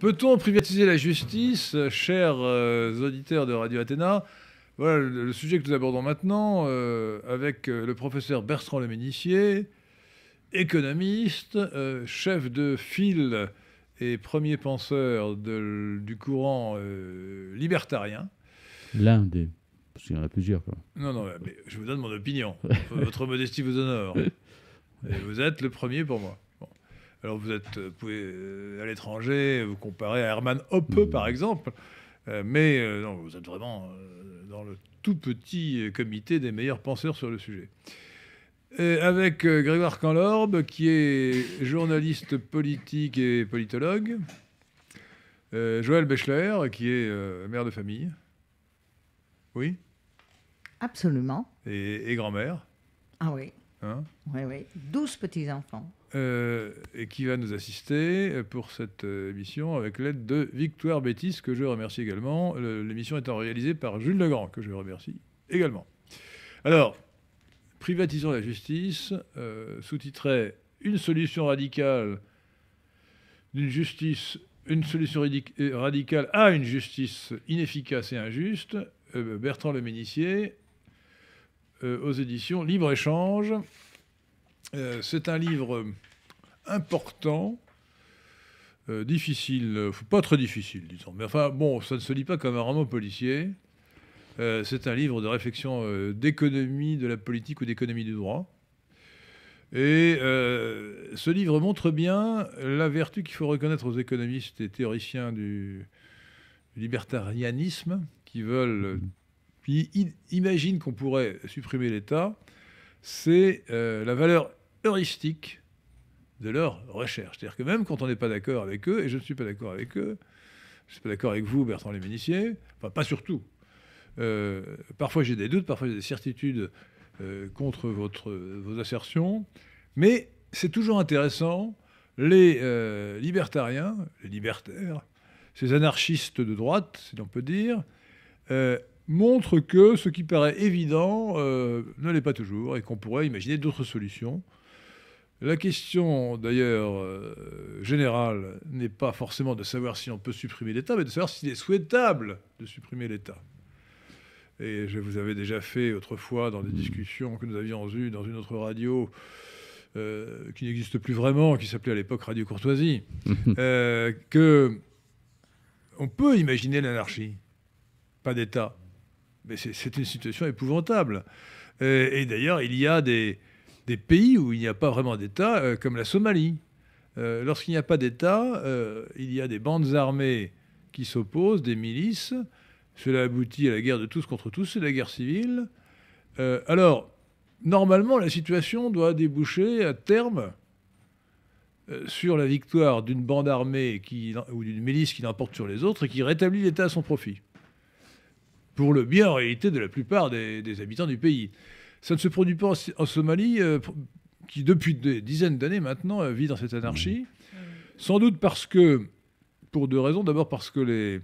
Peut-on privatiser la justice, chers euh, auditeurs de Radio Athéna Voilà le, sujet que nous abordons maintenant euh, avec euh, le professeur Bertrand leménissier économiste, chef de file et premier penseur du courant libertarien. L'un des. Parce qu'il y en a plusieurs. Quoi. Non, non, mais je vous donne mon opinion. Votre modestie vous honore. vous êtes le premier pour moi. Alors vous, êtes, euh, pouvez euh, à l'étranger vous comparer à Herman Hoppe, mmh. par exemple, euh, mais vous êtes vraiment dans le tout petit comité des meilleurs penseurs sur le sujet. avec Grégoire Canlorbe, qui est journaliste politique et politologue, Joël Bechler, qui est mère de famille. Oui Absolument. Et, grand-mère Ah oui. Hein oui, oui. 12 petits-enfants. Euh, et qui va nous assister pour cette euh, émission avec l'aide de Victoire Bétis, que je remercie également. L'émission étant réalisée par Jules Legrand, que je remercie également. Alors, privatisons la justice, sous euh, sous-titré « Une solution radicale justice, une solution radicale à une justice inefficace et injuste, Bertrand Leménissier, aux éditions Libre-Échange. Euh, c'est un livre important, euh, difficile, euh, pas très difficile, disons. Mais enfin, bon, ça ne se lit pas comme un roman policier. c'est un livre de réflexion d'économie de la politique ou d'économie du droit. Et ce livre montre bien la vertu qu'il faut reconnaître aux économistes et théoriciens du libertarianisme qui veulent, qui imaginent qu'on pourrait supprimer l'État, c'est la valeur de leur recherche. C'est-à-dire que même quand on n'est pas d'accord avec eux, et je ne suis pas d'accord avec eux, je ne suis pas d'accord avec vous, Bertrand Léminissier, enfin pas surtout. Euh, parfois j'ai des doutes, parfois j'ai des certitudes euh, contre votre, vos assertions, mais c'est toujours intéressant. Les euh, libertariens, les libertaires, ces anarchistes de droite, si l'on peut dire, montrent que ce qui paraît évident ne l'est pas toujours et qu'on pourrait imaginer d'autres solutions la question, d'ailleurs, euh, générale n'est pas forcément de savoir si on peut supprimer l'État, mais de savoir s'il est souhaitable de supprimer l'État. Et je vous avais déjà fait autrefois, dans des hmm. discussions que nous avions eues dans une autre radio, euh, qui n'existe plus vraiment, qui s'appelait à l'époque Radio Courtoisie, euh, que on peut imaginer l'anarchie, pas d'État. Mais c'est une situation épouvantable. Euh, et d'ailleurs, il y a des, des pays où il n'y a pas vraiment d'État, euh, comme la Somalie. Euh, lorsqu'il n'y a pas d'État, euh, il y a des bandes armées qui s'opposent, des milices. Cela aboutit à la guerre de tous contre tous, c'est la guerre civile. alors, normalement, la situation doit déboucher à terme sur la victoire d'une bande armée qui, ou d'une milice qui l'emporte sur les autres et qui rétablit l'État à son profit, pour le bien en réalité de la plupart des habitants du pays. Ça ne se produit pas en, Somalie, euh, qui depuis des dizaines d'années maintenant euh, vit dans cette anarchie. Sans doute parce que, pour deux raisons. D'abord parce que les,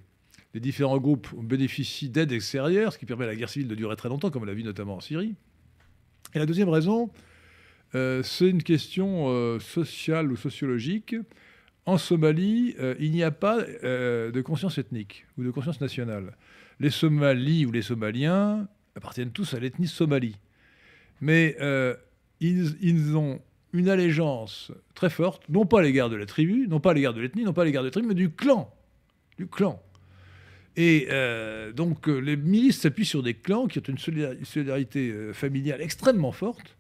différents groupes bénéficient d'aides extérieures, ce qui permet à la guerre civile de durer très longtemps, comme on l'a vu notamment en Syrie. Et la deuxième raison, euh, c'est une question sociale ou sociologique. En Somalie, il n'y a pas de conscience ethnique ou de conscience nationale. Les Somalis ou les Somaliens appartiennent tous à l'ethnie somalie mais euh, ils, ont une allégeance très forte, non pas à l'égard de la tribu, non pas à l'égard de l'ethnie, non pas à l'égard de la tribu, mais du clan. Du clan. Et euh, donc euh, les milices s'appuient sur des clans qui ont une solidarité familiale extrêmement forte,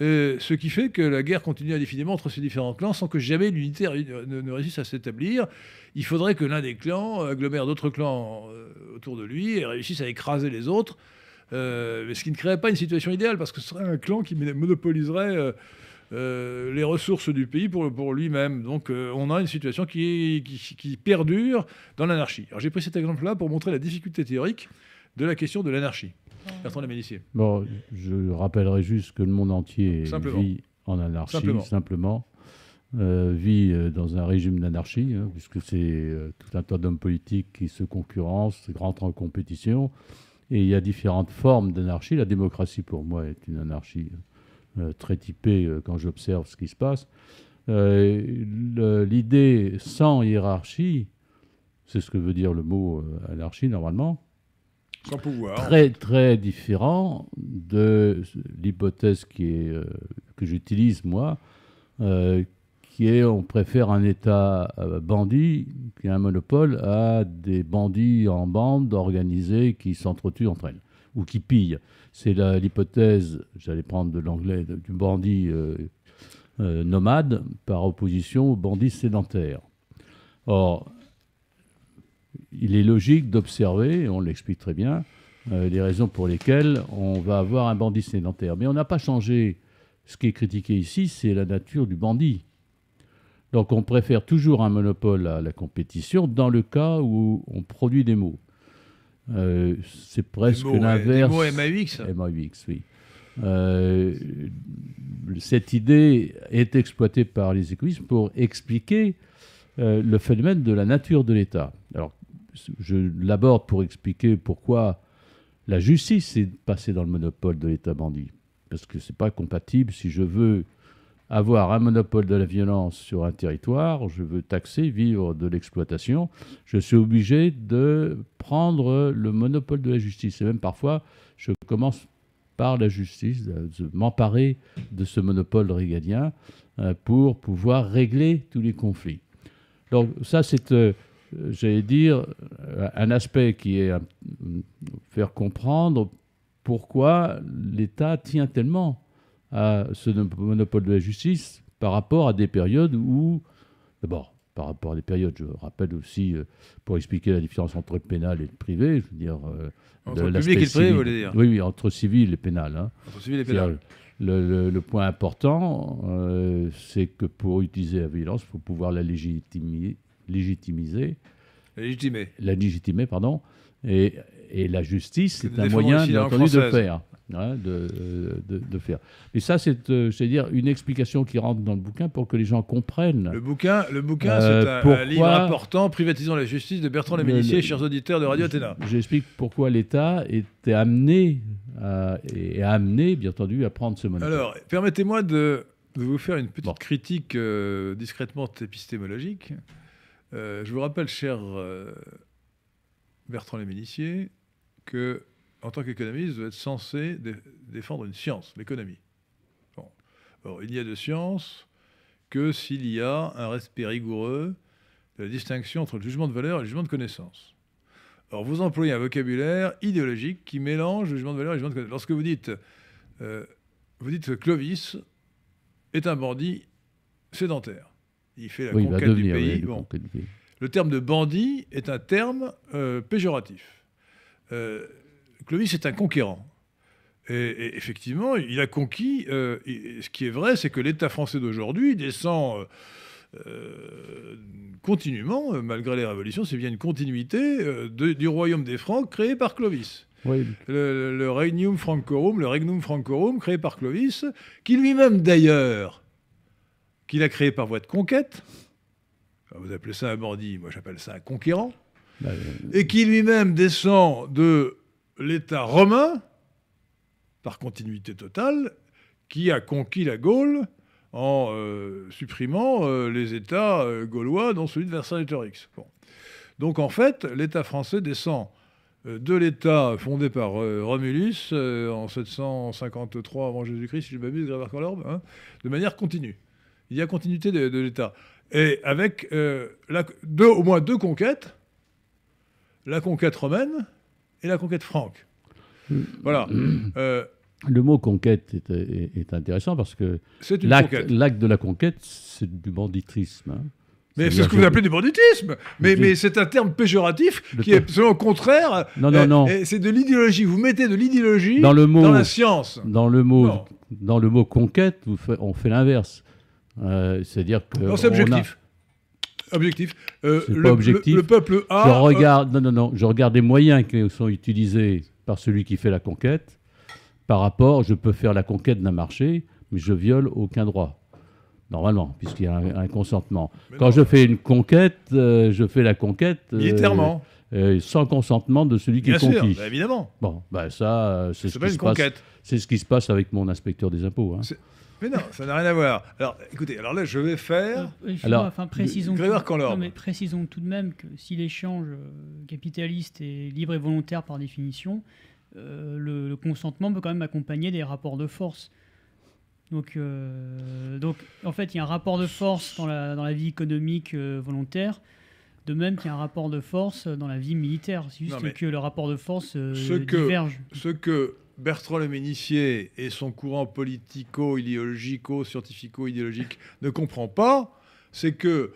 ce qui fait que la guerre continue indéfiniment entre ces différents clans sans que jamais l'unité ne, réussisse à s'établir. Il faudrait que l'un des clans agglomère d'autres clans autour de lui et réussisse à écraser les autres euh, ce qui ne créerait pas une situation idéale, parce que ce serait un clan qui monopoliserait euh, euh, les ressources du pays pour, lui-même. Donc euh, on a une situation qui, perdure dans l'anarchie. Alors j'ai pris cet exemple-là pour montrer la difficulté théorique de la question de l'anarchie. Bertrand Lamédicier. Bon, je rappellerai juste que le monde entier vit en anarchie, simplement. vit dans un régime d'anarchie, hein, puisque c'est tout un tas d'hommes politiques qui se concurrencent, rentrent en compétition. Et il y a différentes formes d'anarchie. La démocratie, pour moi, est une anarchie euh, très typée euh, quand j'observe ce qui se passe. Euh, l'idée sans hiérarchie, c'est ce que veut dire le mot anarchie normalement. Sans pouvoir. Très, très différent de l'hypothèse que j'utilise moi, qui est on préfère un État euh, bandit, qui a un monopole, à des bandits en bande organisés qui s'entretuent entre elles ou qui pillent. C'est l'hypothèse, j'allais prendre de l'anglais, du bandit euh, euh, nomade par opposition au bandit sédentaire. Or, il est logique d'observer, on l'explique très bien, les raisons pour lesquelles on va avoir un bandit sédentaire. Mais on n'a pas changé. Ce qui est critiqué ici, c'est la nature du bandit. Donc on préfère toujours un monopole à la compétition dans le cas où on produit des mots. Euh, c'est presque l'inverse. Des mots oui. Euh, cette idée est exploitée par les égoïstes pour expliquer euh, le phénomène de la nature de l'État. Alors, je l'aborde pour expliquer pourquoi la justice est passée dans le monopole de l'État bandit. Parce que ce n'est pas compatible si je veux avoir un monopole de la violence sur un territoire, je veux taxer, vivre de l'exploitation, je suis obligé de prendre le monopole de la justice. Et même parfois, je commence par la justice, euh, de m'emparer de ce monopole régalien euh, pour pouvoir régler tous les conflits. Donc ça, c'est, euh, j'allais dire, un aspect qui est à faire comprendre pourquoi l'État tient tellement à ce monopole de la justice par rapport à des périodes où, d'abord, par rapport à des périodes, je rappelle aussi, euh, pour expliquer la différence entre le pénal et le privé, je veux dire... Euh, entre le public et le privé, vous voulez dire Oui, oui, entre civil et pénal. Hein. Entre civil et pénal. Le, point important, euh, c'est que pour utiliser la violence, il faut pouvoir la légitimiser. La légitimer. La légitimer, pardon. Et, la justice, c'est un moyen, bien entendu, de faire. Hein, de, faire. Et ça, c'est euh, dire une explication qui rentre dans le bouquin pour que les gens comprennent. Le bouquin, le bouquin euh, c'est un, livre important, Privatisant la justice, de Bertrand Laménissier, chers auditeurs de Radio Athéna. J'explique pourquoi l'État était amené, et amené, bien entendu, à prendre ce monopole. Alors, permettez-moi de, vous faire une petite critique euh, discrètement épistémologique. je vous rappelle, cher Bertrand Laménissier, que en tant qu'économiste, vous êtes censé défendre une science, l'économie. Bon. il n'y a de science que s'il y a un respect rigoureux de la distinction entre le jugement de valeur et le jugement de connaissance. Alors, vous employez un vocabulaire idéologique qui mélange le jugement de valeur et le jugement de connaissance. Lorsque vous dites, euh, vous dites que Clovis est un bandit sédentaire. Il fait la conquête du pays. Le terme de bandit est un terme euh, péjoratif. Euh, Clovis est un conquérant. Et, effectivement, il a conquis. Euh, ce qui est vrai, c'est que l'État français d'aujourd'hui descend euh, euh, continuellement, malgré les révolutions, c'est bien une continuité du royaume des Francs créé par Clovis. Le, Regnum Francorum, le Regnum Francorum créé par Clovis, qui lui-même d'ailleurs, qu'il a créé par voie de conquête. Vous appelez ça un bandit, moi j'appelle ça un conquérant. Bah, et qui lui-même descend de l'État romain, par continuité totale, qui a conquis la Gaule en euh, supprimant euh, les États euh, gaulois, dont celui de Vercingétorix. Torix. Donc en fait, l'État français descend de l'État fondé par Romulus en 753 avant Jésus-Christ, si je m'abuse, gravement Colorbe, hein, de manière continue. Il y a continuité de, l'État. Et avec au moins deux conquêtes, la conquête romaine, et la conquête franque. Voilà. Euh, le mot conquête est, intéressant parce que l'acte de la conquête, c'est du banditisme. Hein. Mais c'est ce que vous appelez du banditisme. Mais, c'est un terme péjoratif qui est au contraire. Non, non, euh, non. C'est de l'idéologie. Vous mettez de l'idéologie dans, la science. Dans le mot, dans le mot conquête, on fait l'inverse. Euh, c'est-à-dire que. Non, c'est objectif. Objectif. Euh, le, Le, peuple a. Je regarde, non, non, non, je regarde les moyens qui sont utilisés par celui qui fait la conquête. Par rapport, je peux faire la conquête d'un marché, mais je viole aucun droit. Normalement, puisqu'il y a un, consentement. Quand je fais une conquête, euh, je fais la conquête. Euh, Militairement. sans consentement de celui qui est sûr, bah, évidemment. Bon, bah, ça, c'est ce, qui se passe, c'est ce qui se passe avec mon inspecteur des impôts. Hein. Mais non, ça n'a rien à voir. Alors, écoutez, alors là, je vais faire. Euh, alors, enfin, précisons, non, mais précisons tout de même que si l'échange euh, capitaliste est libre et volontaire par définition, euh, le, consentement peut quand même accompagner des rapports de force. Donc, donc en fait, il y a un rapport de force dans la, dans la vie économique volontaire. De même qu'il y a un rapport de force dans la vie militaire. C'est juste que le rapport de force diverge. Ce que Bertrand le Ménifier et son courant politico-idéologico-scientifico-idéologique ne comprend pas, c'est que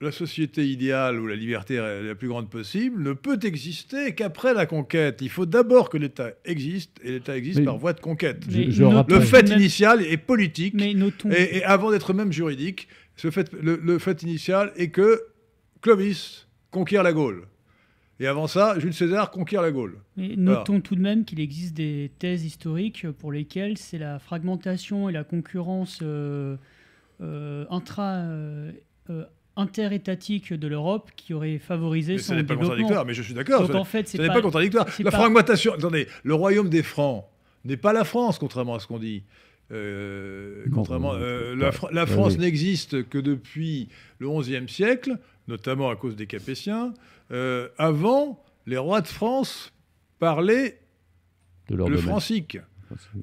la société idéale où la liberté est la plus grande possible ne peut exister qu'après la conquête. Il faut d'abord que l'État existe, et l'État existe par voie de conquête. le fait initial est politique, et, avant d'être même juridique, le fait initial est que Clovis conquiert la Gaule. Et avant ça, Jules César conquiert la Gaule. Mais notons tout de même qu'il existe des thèses historiques pour lesquelles c'est la fragmentation et la concurrence euh, euh, euh, interétatique de l'Europe qui aurait favorisé mais son n'est pas contradictoire, mais je suis d'accord. en ce n'est pas, contradictoire. La fragmentation... Attendez, le royaume des Francs n'est pas la France, contrairement à ce qu'on dit. contrairement, la, France n'existe que depuis le XIe siècle notamment à cause des Capétiens, euh, avant, les rois de France parlaient de le francique.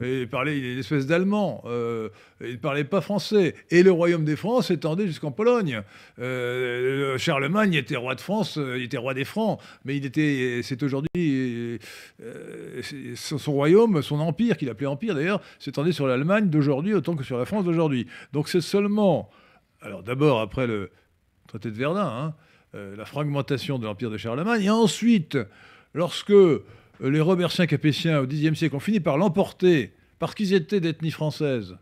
Et ils parlaient une espèce d'allemand. Euh, ils ne parlaient pas français. Et le royaume des Francs s'étendait jusqu'en Pologne. Euh, Charlemagne était roi de France, il était roi des Francs, mais il était. C'est aujourd'hui son royaume, son empire qu'il appelait empire d'ailleurs, s'étendait sur l'Allemagne d'aujourd'hui autant que sur la France d'aujourd'hui. Donc c'est seulement alors d'abord, après le, traité de Verdun, hein, euh, la fragmentation de l'empire de Charlemagne. Et ensuite, lorsque euh, les Robertiens capétiens au Xe siècle ont fini par l'emporter parce qu'ils étaient d'ethnie française,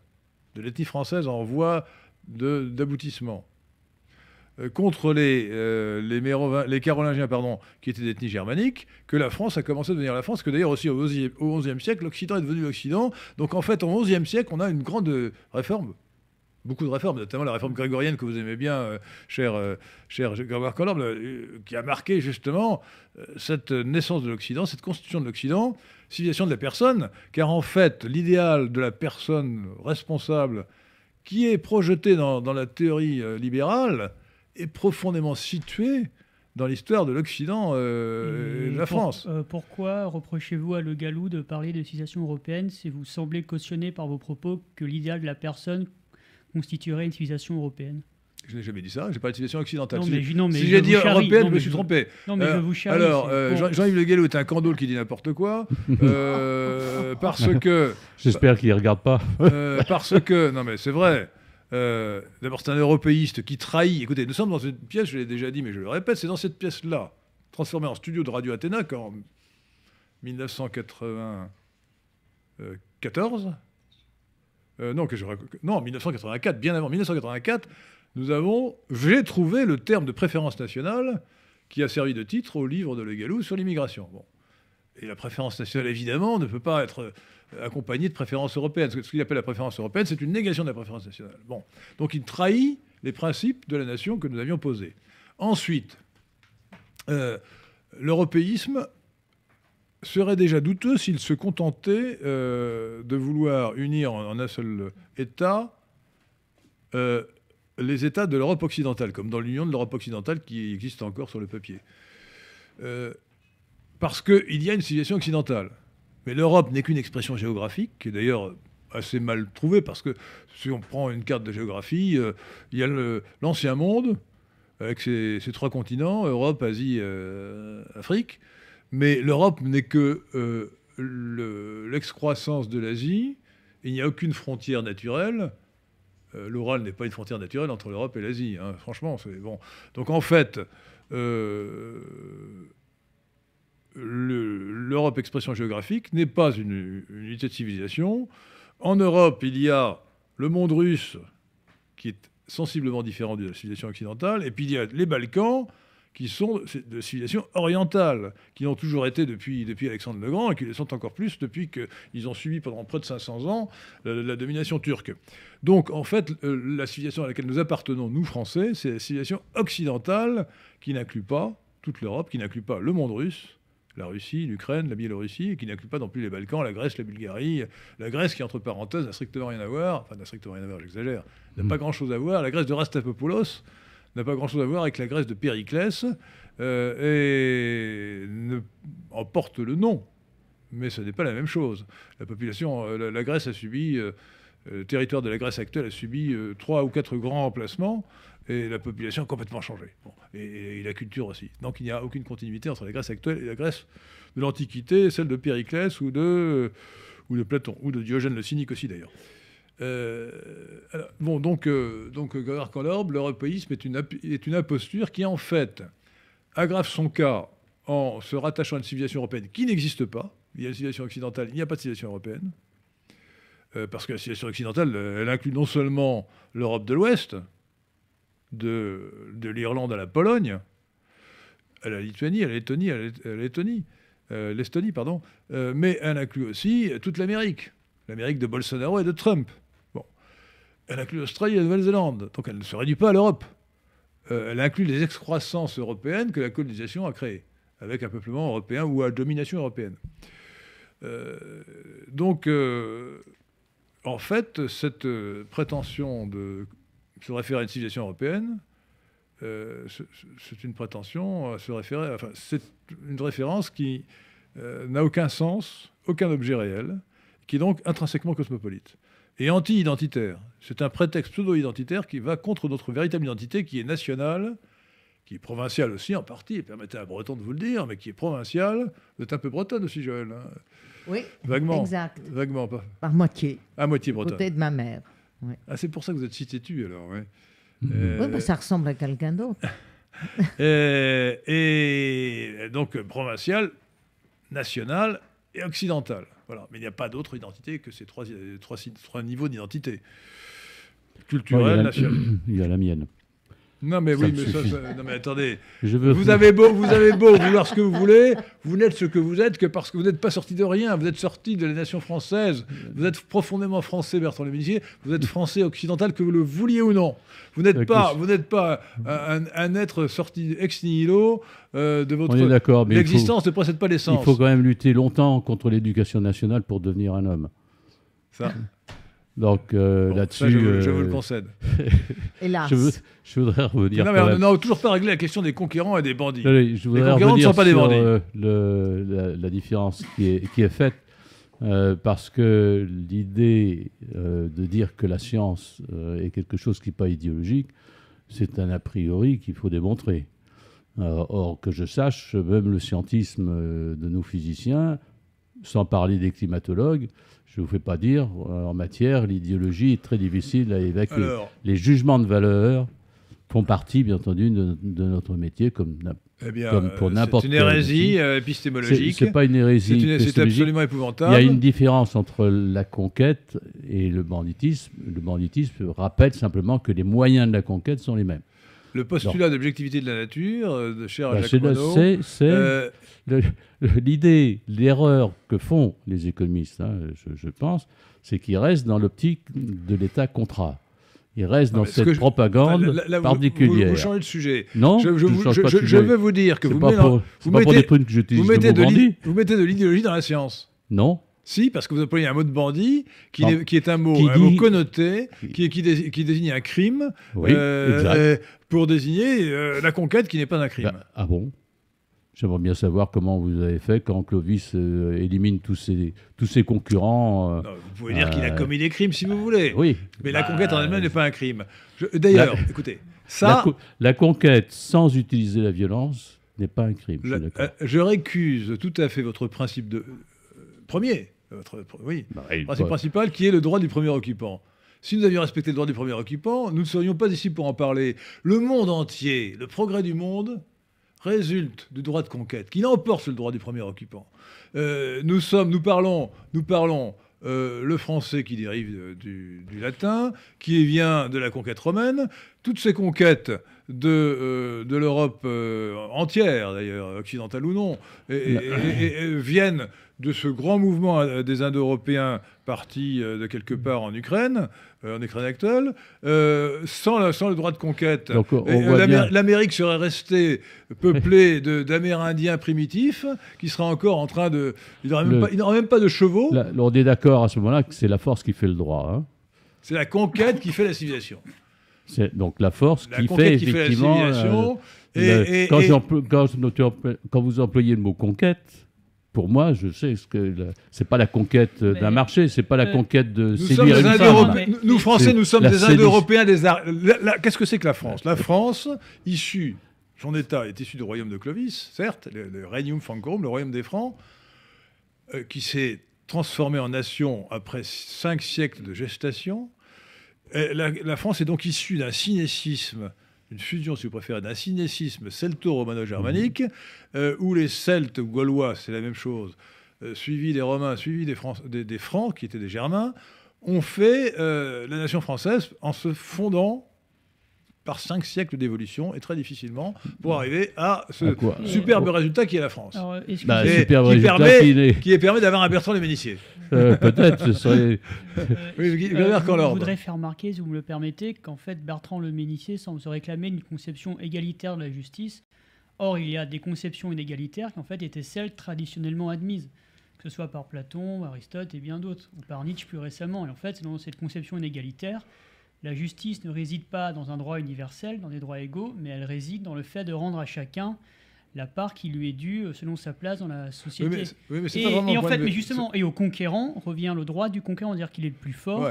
de l'ethnie française en voie d'aboutissement, euh, contre les, les, les, Carolingiens pardon, qui étaient d'ethnie germanique, que la France a commencé à devenir la France, que d'ailleurs aussi au XIe siècle, l'Occident est devenu l'Occident. Donc en fait, au XIe siècle, on a une grande réforme beaucoup de réformes, notamment la réforme grégorienne que vous aimez bien, euh, cher, euh, cher euh, qui a marqué justement cette naissance de l'Occident, cette constitution de l'Occident, civilisation de la personne, car en fait, l'idéal de la personne responsable qui est projeté dans, la théorie libérale est profondément situé dans l'histoire de l'Occident et de la France. pourquoi reprochez-vous à Le Gallou de parler de civilisation européenne si vous semblez cautionner par vos propos que l'idéal de la personne constituerait une civilisation européenne. Je n'ai jamais dit ça, je n'ai pas de civilisation occidentale. si j'ai dit européenne, je me suis trompé. Euh, alors, euh, Jean-Yves Le Gallo est un candole qui dit n'importe quoi. Euh, parce que. J'espère qu'il ne regarde pas. parce que. Non, mais c'est vrai. D'abord, c'est un européiste qui trahit. Écoutez, nous sommes dans cette pièce, je l'ai déjà dit, mais je le répète, c'est dans cette pièce-là, transformée en studio de Radio Athéna, en 1994. Euh, non, que je, non, 1984, bien avant 1984, nous avons, j'ai trouvé le terme de préférence nationale qui a servi de titre au livre de Le sur l'immigration. Bon. Et la préférence nationale, évidemment, ne peut pas être euh, accompagnée de préférence européenne. Ce qu'il appelle la préférence européenne, c'est une négation de la préférence nationale. Bon. Donc il trahit les principes de la nation que nous avions posés. Ensuite, euh, l'européisme serait déjà douteux s'il se contentait euh, de vouloir unir en, un seul État euh, les États de l'Europe occidentale, comme dans l'Union de l'Europe occidentale qui existe encore sur le papier. Euh, parce qu'il y a une situation occidentale. Mais l'Europe n'est qu'une expression géographique, qui est d'ailleurs assez mal trouvée, parce que si on prend une carte de géographie, il y a l'ancien monde, avec ses, ses, trois continents, Europe, Asie, Afrique. Mais l'Europe n'est que euh, l'excroissance de l'Asie. Il n'y a aucune frontière naturelle. Euh, L'Oural n'est pas une frontière naturelle entre l'Europe et l'Asie. Hein. Franchement, c'est bon. Donc en fait, euh, l'Europe expression géographique n'est pas une, unité de civilisation. En Europe, il y a le monde russe qui est sensiblement différent de la civilisation occidentale, et puis il y a les Balkans, qui sont de civilisations orientales, qui ont toujours été depuis, depuis Alexandre le Grand et qui le sont encore plus depuis qu'ils ont subi pendant près de 500 ans euh, la, domination turque. Donc en fait, euh, la civilisation à laquelle nous appartenons, nous Français, c'est la civilisation occidentale qui n'inclut pas toute l'Europe, qui n'inclut pas le monde russe, la Russie, l'Ukraine, la Biélorussie, et qui n'inclut pas non plus les Balkans, la Grèce, la Bulgarie. La Grèce qui, entre parenthèses, n'a strictement rien à voir, enfin n'a strictement rien à voir, j'exagère, n'a mm. pas grand-chose à voir. La Grèce de Rastapopoulos, n'a pas grand-chose à voir avec la Grèce de Périclès euh, et ne, en porte le nom, mais ce n'est pas la même chose. La population, euh, la, Grèce a subi, euh, le territoire de la Grèce actuelle a subi trois ou quatre grands emplacements, et la population a complètement changé. Et, la culture aussi. Donc il n'y a aucune continuité entre la Grèce actuelle et la Grèce de l'Antiquité, celle de Périclès ou de, ou de Platon, ou de Diogène le Cynique aussi d'ailleurs. Euh, bon, donc, euh, donc euh, Collorbe, l'européisme est une, est une imposture qui, en fait, aggrave son cas en se rattachant à une civilisation européenne qui n'existe pas. Il y a une civilisation occidentale, il n'y a pas de civilisation européenne. Euh, parce que la civilisation occidentale, elle inclut non seulement l'Europe de l'Ouest, de, l'Irlande à la Pologne, à la Lituanie, à la Lettonie, à l'Estonie, pardon, mais elle inclut aussi toute l'Amérique, l'Amérique de Bolsonaro et de Trump elle inclut l'Australie et la Nouvelle-Zélande, donc elle ne se réduit pas à l'Europe. Euh, elle inclut les excroissances européennes que la colonisation a créées, avec un peuplement européen ou à domination européenne. Euh, donc, euh, en fait, cette prétention de se référer à une civilisation européenne, c'est une prétention à se référer, enfin, c'est une référence qui n'a aucun sens, aucun objet réel, qui est donc intrinsèquement cosmopolite et anti-identitaire. C'est un prétexte pseudo-identitaire qui va contre notre véritable identité qui est nationale, qui est provinciale aussi en partie, permettez à un breton de vous le dire, mais qui est provinciale. Vous êtes un peu bretonne aussi, Joël. Hein. Oui, Vaguement. exact. Vaguement, pas. Par moitié, À moitié bretonne. côté de ma mère. Ah, c'est pour ça que vous êtes si têtu, alors. Oui, euh, ça ressemble à quelqu'un d'autre. Euh, et donc provincial, national et occidental. Voilà. Mais il n'y a pas d'autre identité que ces trois, euh, trois, niveaux d'identité culturelle, nationale. Il y a la mienne. Non mais oui, mais, non, mais attendez. Je vous, avez beau, vous avez beau vouloir ce que vous voulez, vous n'êtes ce que vous êtes que parce que vous n'êtes pas sorti de rien. Vous êtes sorti de la nation française. Vous êtes profondément français, Bertrand Lévisier. Vous êtes français occidental que vous le vouliez ou non. Vous n'êtes pas, vous n'êtes pas un, être sorti ex nihilo euh, de votre. l'existence ne précède pas l'essence. Il faut quand même lutter longtemps contre l'éducation nationale pour devenir un homme. Ça. Donc euh, là-dessus. Euh, je, vous le concède. Hélas. je, je, voudrais revenir. Non, mais on n'a toujours pas réglé la question des conquérants et des bandits. les conquérants ne sont pas des bandits. Euh, la, la, différence qui est, faite. parce que l'idée de dire que la science est quelque chose qui n'est pas idéologique, c'est un a priori qu'il faut démontrer. or, que je sache, même le scientisme de nos physiciens, sans parler des climatologues, je ne vous fais pas dire, euh, en matière, l'idéologie est très difficile à évacuer. les jugements de valeur font partie, bien entendu, de, notre métier, comme, eh pour euh, n'importe C'est une hérésie euh, épistémologique. C'est pas une hérésie. C'est absolument épouvantable. Il y a une différence entre la conquête et le banditisme. Le banditisme rappelle simplement que les moyens de la conquête sont les mêmes. Le postulat d'objectivité de la nature, euh, de cher Jacques bah, Jacques C'est euh, l'idée, l'erreur que font les économistes, hein, je, pense, c'est qu'ils restent dans l'optique de l'État contrat. Ils restent ah, dans cette propagande je, là, particulière. Vous, changez de sujet. Non, je, je, vous, je veux vous dire que vous, mettez, de l'idéologie dans la science. Non. Si, parce que vous employez un mot de bandit, qui, est, qui est, un mot, un connoté, qui, qui, désigne un crime, euh, euh, pour désigner euh, la conquête qui n'est pas un crime. Bah, ah bon J'aimerais bien savoir comment vous avez fait quand Clovis élimine tous ses, tous ses concurrents. vous pouvez dire qu'il a commis des crimes si vous voulez. Oui. Mais la bah, conquête en elle-même n'est pas un crime. D'ailleurs, écoutez, ça. La, conquête sans utiliser la violence n'est pas un crime. je, récuse tout à fait votre principe de. premier. Votre, oui, bah, le principe principal qui est le droit du premier occupant. Si nous avions respecté le droit du premier occupant, nous ne serions pas ici pour en parler. Le monde entier, le progrès du monde, résulte du droit de conquête, qui n'emporte le droit du premier occupant. Euh, nous sommes, nous parlons, nous parlons euh, le français qui dérive du, latin, qui vient de la conquête romaine. Toutes ces conquêtes de, euh, de l'Europe entière, d'ailleurs, occidentale ou non, viennent de ce grand mouvement euh, des Indo-Européens parti euh, de quelque mm. part en Ukraine, euh, en Ukraine actuelle, sans, le droit de conquête. L'Amérique serait restée peuplée d'Amérindiens primitifs qui seraient encore en train de... Ils n'auraient même, pas de chevaux. on est d'accord à ce moment-là que c'est la force qui fait le droit. Hein. C'est la conquête qui fait la civilisation. C'est donc la force qui, fait, effectivement... quand vous employez le mot conquête, pour moi, je sais ce que c'est pas la conquête euh, d'un marché, c'est pas la euh, conquête de séduire une femme. Nous, nous Français, nous sommes des Indo-Européens des Qu'est-ce que c'est que la France La France, issue, son État est issu du royaume de Clovis, certes, le, le Regnum Francorum, le royaume des Francs, euh, qui s'est transformé en nation après cinq siècles de gestation. La, la, France est donc issue d'un cynécisme une fusion, si vous préférez, d'un cynécisme celto-romano-germanique, mhm. euh, où les Celtes gaulois, c'est la même chose, euh, suivis des Romains, suivis des, des, Francs, qui étaient des Germains, ont fait euh, la nation française en se fondant par cinq siècles d'évolution et très difficilement pour arriver à ce superbe résultat qui est la France. Bah, superbe qui, permet, est... d'avoir un Bertrand le euh, Peut-être, ce serait. je, euh, euh, voudrais faire remarquer, si vous me le permettez, qu'en fait, Bertrand le Ménissier semble se réclamer une conception égalitaire de la justice. Or, il y a des conceptions inégalitaires qui, en fait, étaient celles traditionnellement admises que ce soit par Platon, Aristote et bien d'autres, ou par Nietzsche plus récemment. Et en fait, c'est dans cette conception inégalitaire la justice ne réside pas dans un droit universel, dans des droits égaux, mais elle réside dans le fait de rendre à chacun la part qui lui est due euh, selon sa place dans la société. et, en fait, mais justement, et au conquérant revient le droit du conquérant, dire qu'il est le plus fort.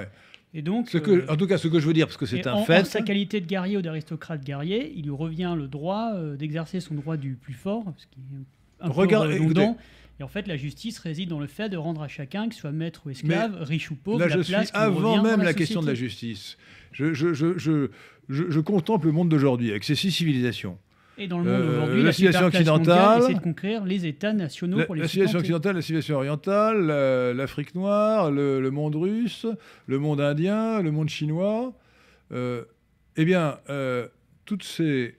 Et donc, euh, en tout cas, ce que je veux dire, parce que c'est un fait. En sa qualité de guerrier ou d'aristocrate guerrier, il lui revient le droit euh, d'exercer son droit du plus fort, ce qui est un peu redondant, et en fait, la justice réside dans le fait de rendre à chacun, que soit maître ou esclave, riche ou pauvre, là, la je suis avant même la, question de la justice. Je, contemple le monde d'aujourd'hui avec ses six civilisations. Et dans le monde d'aujourd'hui, euh, la, civilisation occidentale les États nationaux la, civilisation occidentale, la civilisation orientale, l'Afrique noire, le, monde russe, le monde indien, le monde chinois. Euh, eh bien, euh, toutes ces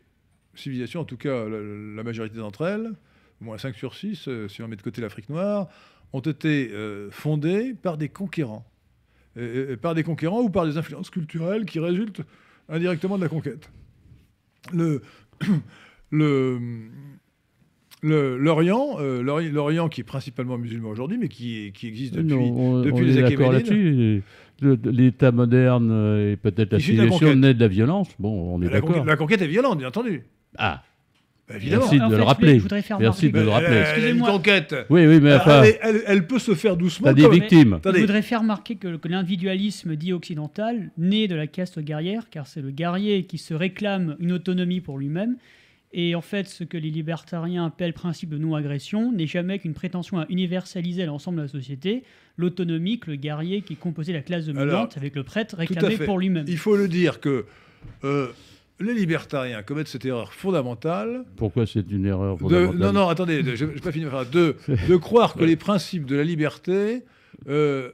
civilisations, en tout cas la majorité d'entre elles, moins 5 sur 6, euh, si on met de côté l'Afrique noire, ont été euh, fondés par des conquérants. par des conquérants ou par des influences culturelles qui résultent indirectement de la conquête. Le, L'Orient, euh, l'Orient qui est principalement musulman aujourd'hui, mais qui, existe depuis, non, on, depuis d'accord les dessus L'État moderne et peut-être la civilisation naît de la violence. Bon, on est d'accord. La conquête est violente, bien entendu. Ah, bah, Merci de le rappeler. Je voudrais faire Merci de le euh, rappeler. Excusez-moi. Oui, mais euh, elle, peut se faire doucement. T'as des victimes. je voudrais faire remarquer que, l'individualisme dit occidental naît de la caste guerrière, car c'est le guerrier qui se réclame une autonomie pour lui-même. Et en fait, ce que les libertariens appellent principe de non-agression n'est jamais qu'une prétention à universaliser l'ensemble de la société, l'autonomie que le guerrier qui composait la classe dominante avec le prêtre réclamait pour lui-même. Il faut le dire que euh, les libertariens commettent cette erreur fondamentale. Pourquoi c'est une erreur fondamentale Non, non, attendez, je n'ai pas fini. de, de croire que les principes de la liberté euh,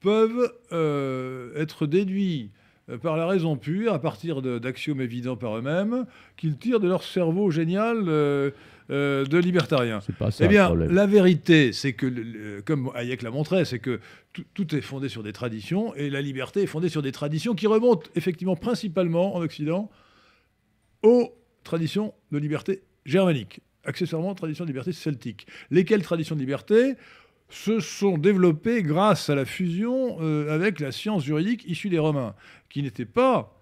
peuvent euh, être déduits euh, par la raison pure, à partir d'axiomes évidents par eux-mêmes, qu'ils tirent de leur cerveau génial de libertariens. Pas eh bien, la vérité, c'est que, comme Hayek l'a montré, c'est que tout est fondé sur des traditions, et la liberté est fondée sur des traditions qui remontent effectivement principalement en Occident aux traditions de liberté germaniques, accessoirement traditions de liberté celtique. Lesquelles traditions de liberté se sont développées grâce à la fusion euh, avec la science juridique issue des Romains, qui n'était pas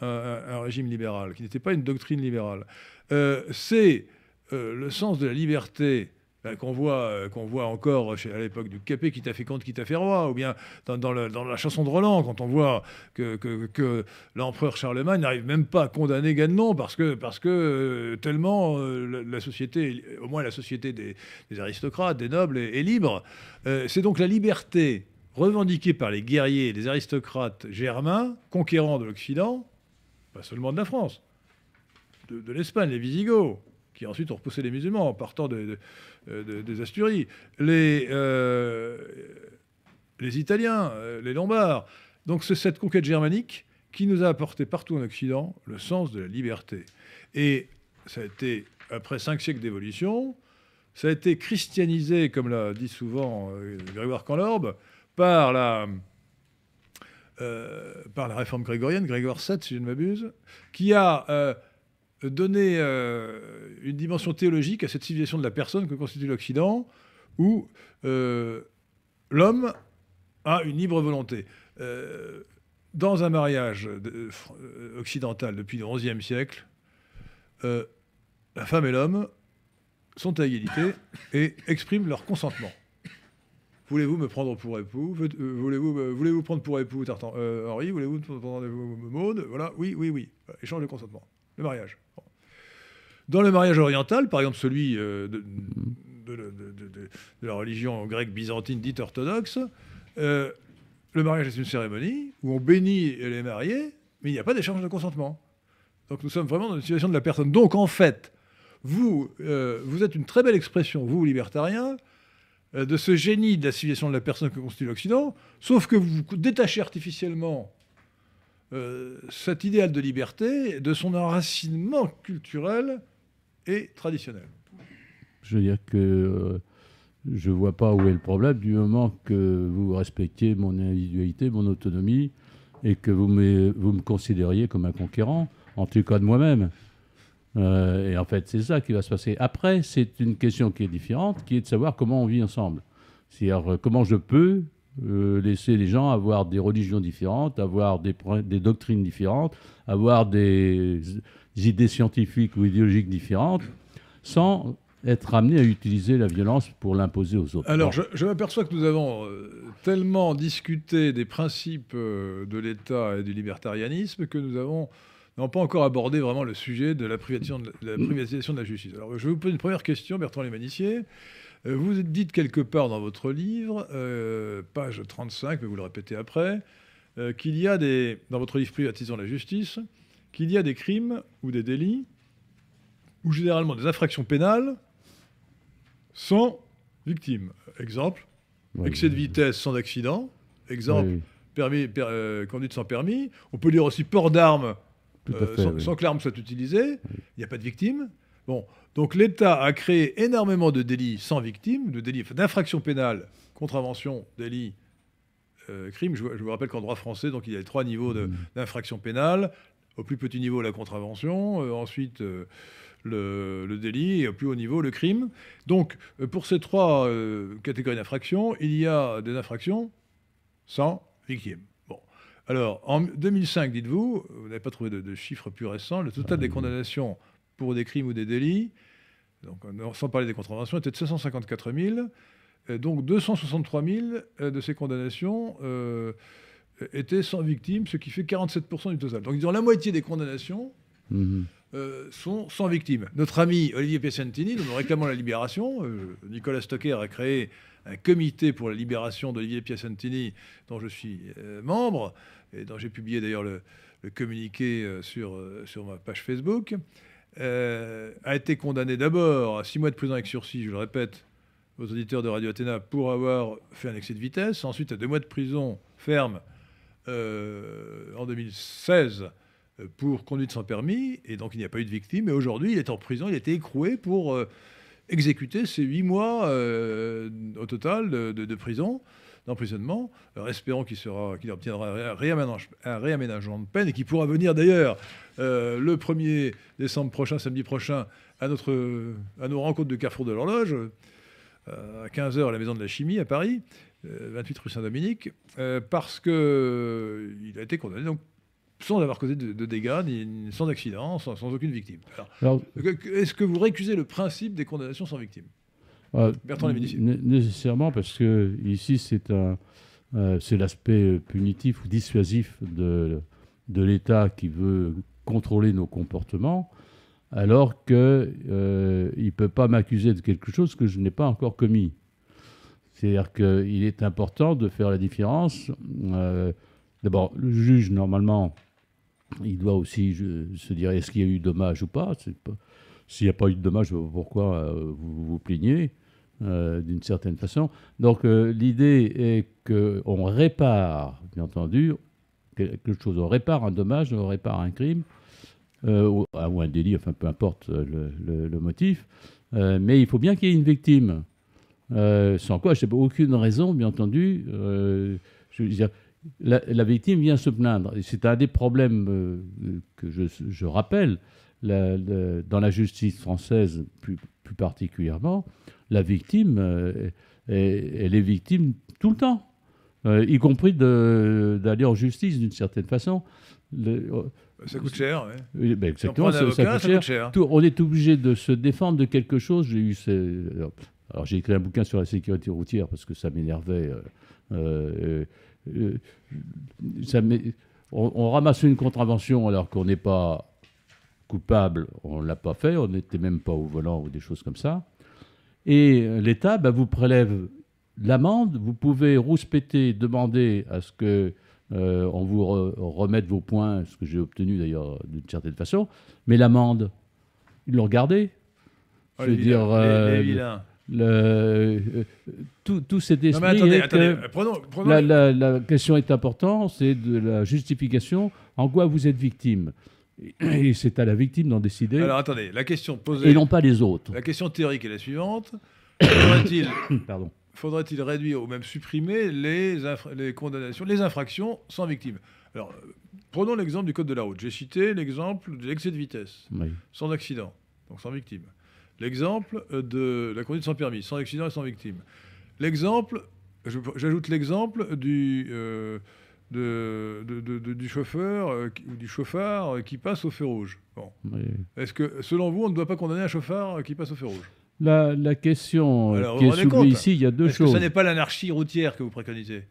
un, régime libéral, qui n'était pas une doctrine libérale. Euh, c'est euh, le sens de la liberté euh, qu'on voit, euh, qu'on voit encore à l'époque du Capet, qui t'a fait compte, qui t'a fait roi, ou bien dans, la chanson de Roland, quand on voit que, l'empereur Charlemagne n'arrive même pas à condamner Ganelon parce que, euh, tellement la, société, au moins la société des, aristocrates, des nobles, est, libre. c'est donc la liberté revendiquée par les guerriers et les aristocrates germains, conquérants de l'Occident, pas seulement de la France, de, de l'Espagne, les Visigoths, et ensuite on repoussait les musulmans en partant euh, des Asturies, les, euh, les Italiens, euh, les Lombards. Donc c'est cette conquête germanique qui nous a apporté partout en Occident le sens de la liberté. Et ça a été, après cinq siècles d'évolution, ça a été christianisé, comme l'a dit souvent Grégoire Canlorbe, par la, par la réforme grégorienne, Grégoire VII, si je ne m'abuse, qui a donner euh, une dimension théologique à cette civilisation de la personne que constitue l'Occident, où euh, l'homme a une libre volonté. Euh, dans un mariage occidental depuis le XIe siècle, la femme et l'homme sont à égalité et expriment leur consentement. Voulez-vous me prendre pour époux Voulez-vous voulez prendre pour époux Henri Voulez-vous me prendre Voilà, oui, oui, oui. Échange de consentement. Le mariage. Dans le mariage oriental, par exemple celui euh, mm-hmm. de, la religion grecque byzantine dite orthodoxe, euh, le mariage est une cérémonie où on bénit les mariés, mais il n'y a pas d'échange de consentement. Donc nous sommes vraiment dans une situation de la personne. Donc en fait, vous, euh, vous êtes une très belle expression, vous, libertariens, de ce génie de la situation de la personne que constitue l'Occident, sauf que vous vous détachez artificiellement cet idéal de liberté de son enracinement culturel et Je veux dire que euh, je ne vois pas où est le problème du moment que vous respectiez mon individualité, mon autonomie, et que vous me, considériez comme un conquérant, en tout cas de moi-même. Euh, et en fait, c'est ça qui va se passer. Après, c'est une question qui est différente, qui est de savoir comment on vit ensemble. C'est-à-dire euh, comment je peux laisser les gens avoir des religions différentes, avoir des, des doctrines différentes, avoir des, idées scientifiques ou idéologiques différentes, sans être amené à utiliser la violence pour l'imposer aux autres. Alors, je, m'aperçois que nous avons euh, tellement discuté des principes euh, de l'État et du libertarianisme que nous avons pas encore abordé vraiment le sujet de la privatisation de la, privatisation de la justice. Alors, je vais vous poser une première question, Bertrand Lémanissier. Euh, vous dites quelque part dans votre livre, page 35, mais vous le répétez après, qu'il y a des, dans votre livre Privatisation de la justice, qu'il y a des crimes ou des délits, ou généralement des infractions pénales, sans victime. Exemple, excès de vitesse sans accident. Exemple, permis, euh, conduite sans permis. On peut dire aussi port d'armes euh, sans, que l'arme soit utilisée. Il n'y a pas de victime. Bon, donc l'État a créé énormément de délits sans victime, de délits d'infraction pénale, contravention, délit, euh, crime. Je, vous rappelle qu'en droit français, donc il y a trois niveaux mm. d'infraction pénale au plus petit niveau la contravention, euh, ensuite euh, le, délit et au plus haut niveau le crime. Donc euh, pour ces trois catégories d'infractions, il y a des infractions sans victime. Bon. Alors en 2005, dites-vous, vous, n'avez pas trouvé de, chiffres plus récents, le total des ah condamnations pour des crimes ou des délits, donc sans parler des contraventions, était de 754 000. Donc 263 000 de ces condamnations étaient sans victime, ce qui fait 47% du total. Donc ils ont la moitié des condamnations mhm. euh, sont sans victime. Notre ami Olivier Piacentini, nous réclamons la libération, euh, Nicolas Stocker a créé un comité pour la libération d'Olivier Piacentini, dont je suis euh, membre, et dont j'ai publié d'ailleurs le, communiqué sur, sur ma page Facebook, a été condamné d'abord à six mois de prison avec sursis, je le répète, aux auditeurs de Radio Athéna pour avoir fait un excès de vitesse, ensuite à deux mois de prison ferme euh, en 2016 euh, pour conduite sans permis, et donc il n'y a pas eu de victime. Et aujourd'hui, il est en prison, il a été écroué pour euh, exécuter ses huit mois au total de, prison, d'emprisonnement, espérant qu'il, obtiendra un réaménagement, de peine et qu'il pourra venir d'ailleurs le 1er décembre prochain, samedi prochain, à, notre, à nos rencontres de Carrefour de l'Horloge, à 15h à la Maison de la Chimie à Paris, 28 euh, rue Saint-Dominique, euh, parce qu'il euh, a été condamné donc, sans avoir causé de, dégâts, sans accident, sans, aucune victime. Alors, est-ce que vous récusez le principe des condamnations sans victime Bertrand Nécessairement, parce que ici, c'est l'aspect punitif ou dissuasif de, de l'État qui veut contrôler nos comportements, alors qu'il ne peut pas m'accuser de quelque chose que je n'ai pas encore commis. C'est-à-dire qu'il est important de faire la différence. Euh, d'abord, le juge, normalement, il doit aussi se dire est-ce qu'il y a eu dommage ou pas. S'il n'y a pas eu de dommage, pourquoi euh, vous vous plaignez euh, d'une certaine façon Donc l'idée est qu'on répare, bien entendu, quelque chose. On répare un dommage, on répare un crime, ou, un délit, enfin peu importe le motif. mais il faut bien qu'il y ait une victime. Euh, sans quoi, je n'ai aucune raison, bien entendu. Euh, je la, victime vient se plaindre. c'est un des problèmes euh, que je, rappelle dans la justice française, plus, particulièrement. La victime, elle est victime tout le temps, y compris d'aller en justice d'une certaine façon. Bah, ça coûte cher. Bah, exactement, on, ça, ça, coûte on est obligé de se défendre de quelque chose. J'ai eu ces, alors j'ai écrit un bouquin sur la sécurité routière parce que ça m'énervait. Euh, euh, euh, on, ramasse une contravention alors qu'on n'est pas coupable, on ne l'a pas fait, on n'était même pas au volant ou des choses comme ça. Et l'État bah, vous prélève l'amende, vous pouvez rouspéter, demander à ce que on vous remette vos points, ce que j'ai obtenu d'ailleurs d'une certaine façon, mais l'amende, ils l'ont gardée. Oh, je dire, le, euh, tout, tout, cet esprit. Non mais attendez, euh, prenons, la, question est importante, c'est de la justification. En quoi vous êtes victime Et c'est à la victime d'en décider. Alors attendez, la question posée. Et non pas les autres. La question théorique est la suivante. Faudrait-il faudrait réduire ou même supprimer les, les condamnations, les infractions sans victime Alors, prenons l'exemple du code de la route. J'ai cité l'exemple de l'excès de vitesse, sans accident, donc sans victime. L'exemple euh, de la conduite sans permis, sans accident et sans victime. L'exemple, j'ajoute l'exemple du, euh, du chauffeur euh, ou du chauffard qui passe au feu rouge. Est-ce que, selon vous, on ne doit pas condamner un chauffard qui passe au feu rouge la, question qui est soulevée ici, il y a deux choses. ce n'est pas l'anarchie routière que vous préconisez.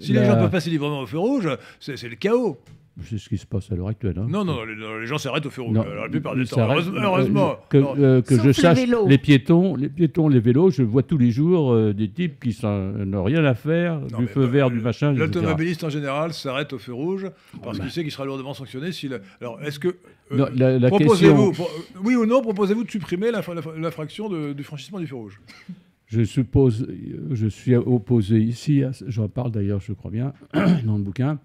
Si les gens peuvent passer librement au feu rouge, c'est le chaos. C'est ce qui se passe à l'heure actuelle. Hein. Non, non, les, gens s'arrêtent au feu rouge. La plupart du temps. Heureusement. Euh, que, euh, je sache, les, piétons, les piétons, les vélos, je vois tous les jours euh, des types qui n'ont rien à faire, du feu bah, vert, du machin. L'automobiliste en général s'arrête au feu rouge parce qu'il bah. sait qu'il sera lourdement sanctionné. Alors, est-ce que. proposez-vous, oui ou non, proposez-vous de supprimer l'infraction du franchissement du feu rouge je suppose, je suis opposé ici, j'en parle d'ailleurs, je crois bien, dans le bouquin,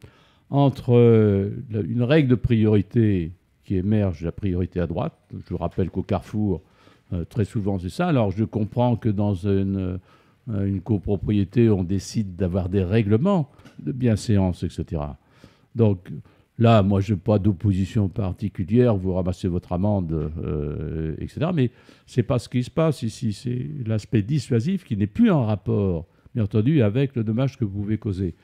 entre euh, une règle de priorité qui émerge, la priorité à droite. Je vous rappelle qu'au carrefour, euh, très souvent c'est ça. Alors je comprends que dans une, euh, une copropriété, on décide d'avoir des règlements de bienséance, etc. Donc là, moi, je n'ai pas d'opposition particulière, vous ramassez votre amende, etc. Mais ce n'est pas ce qui se passe ici, c'est l'aspect dissuasif qui n'est plus en rapport, bien entendu, avec le dommage que vous pouvez causer.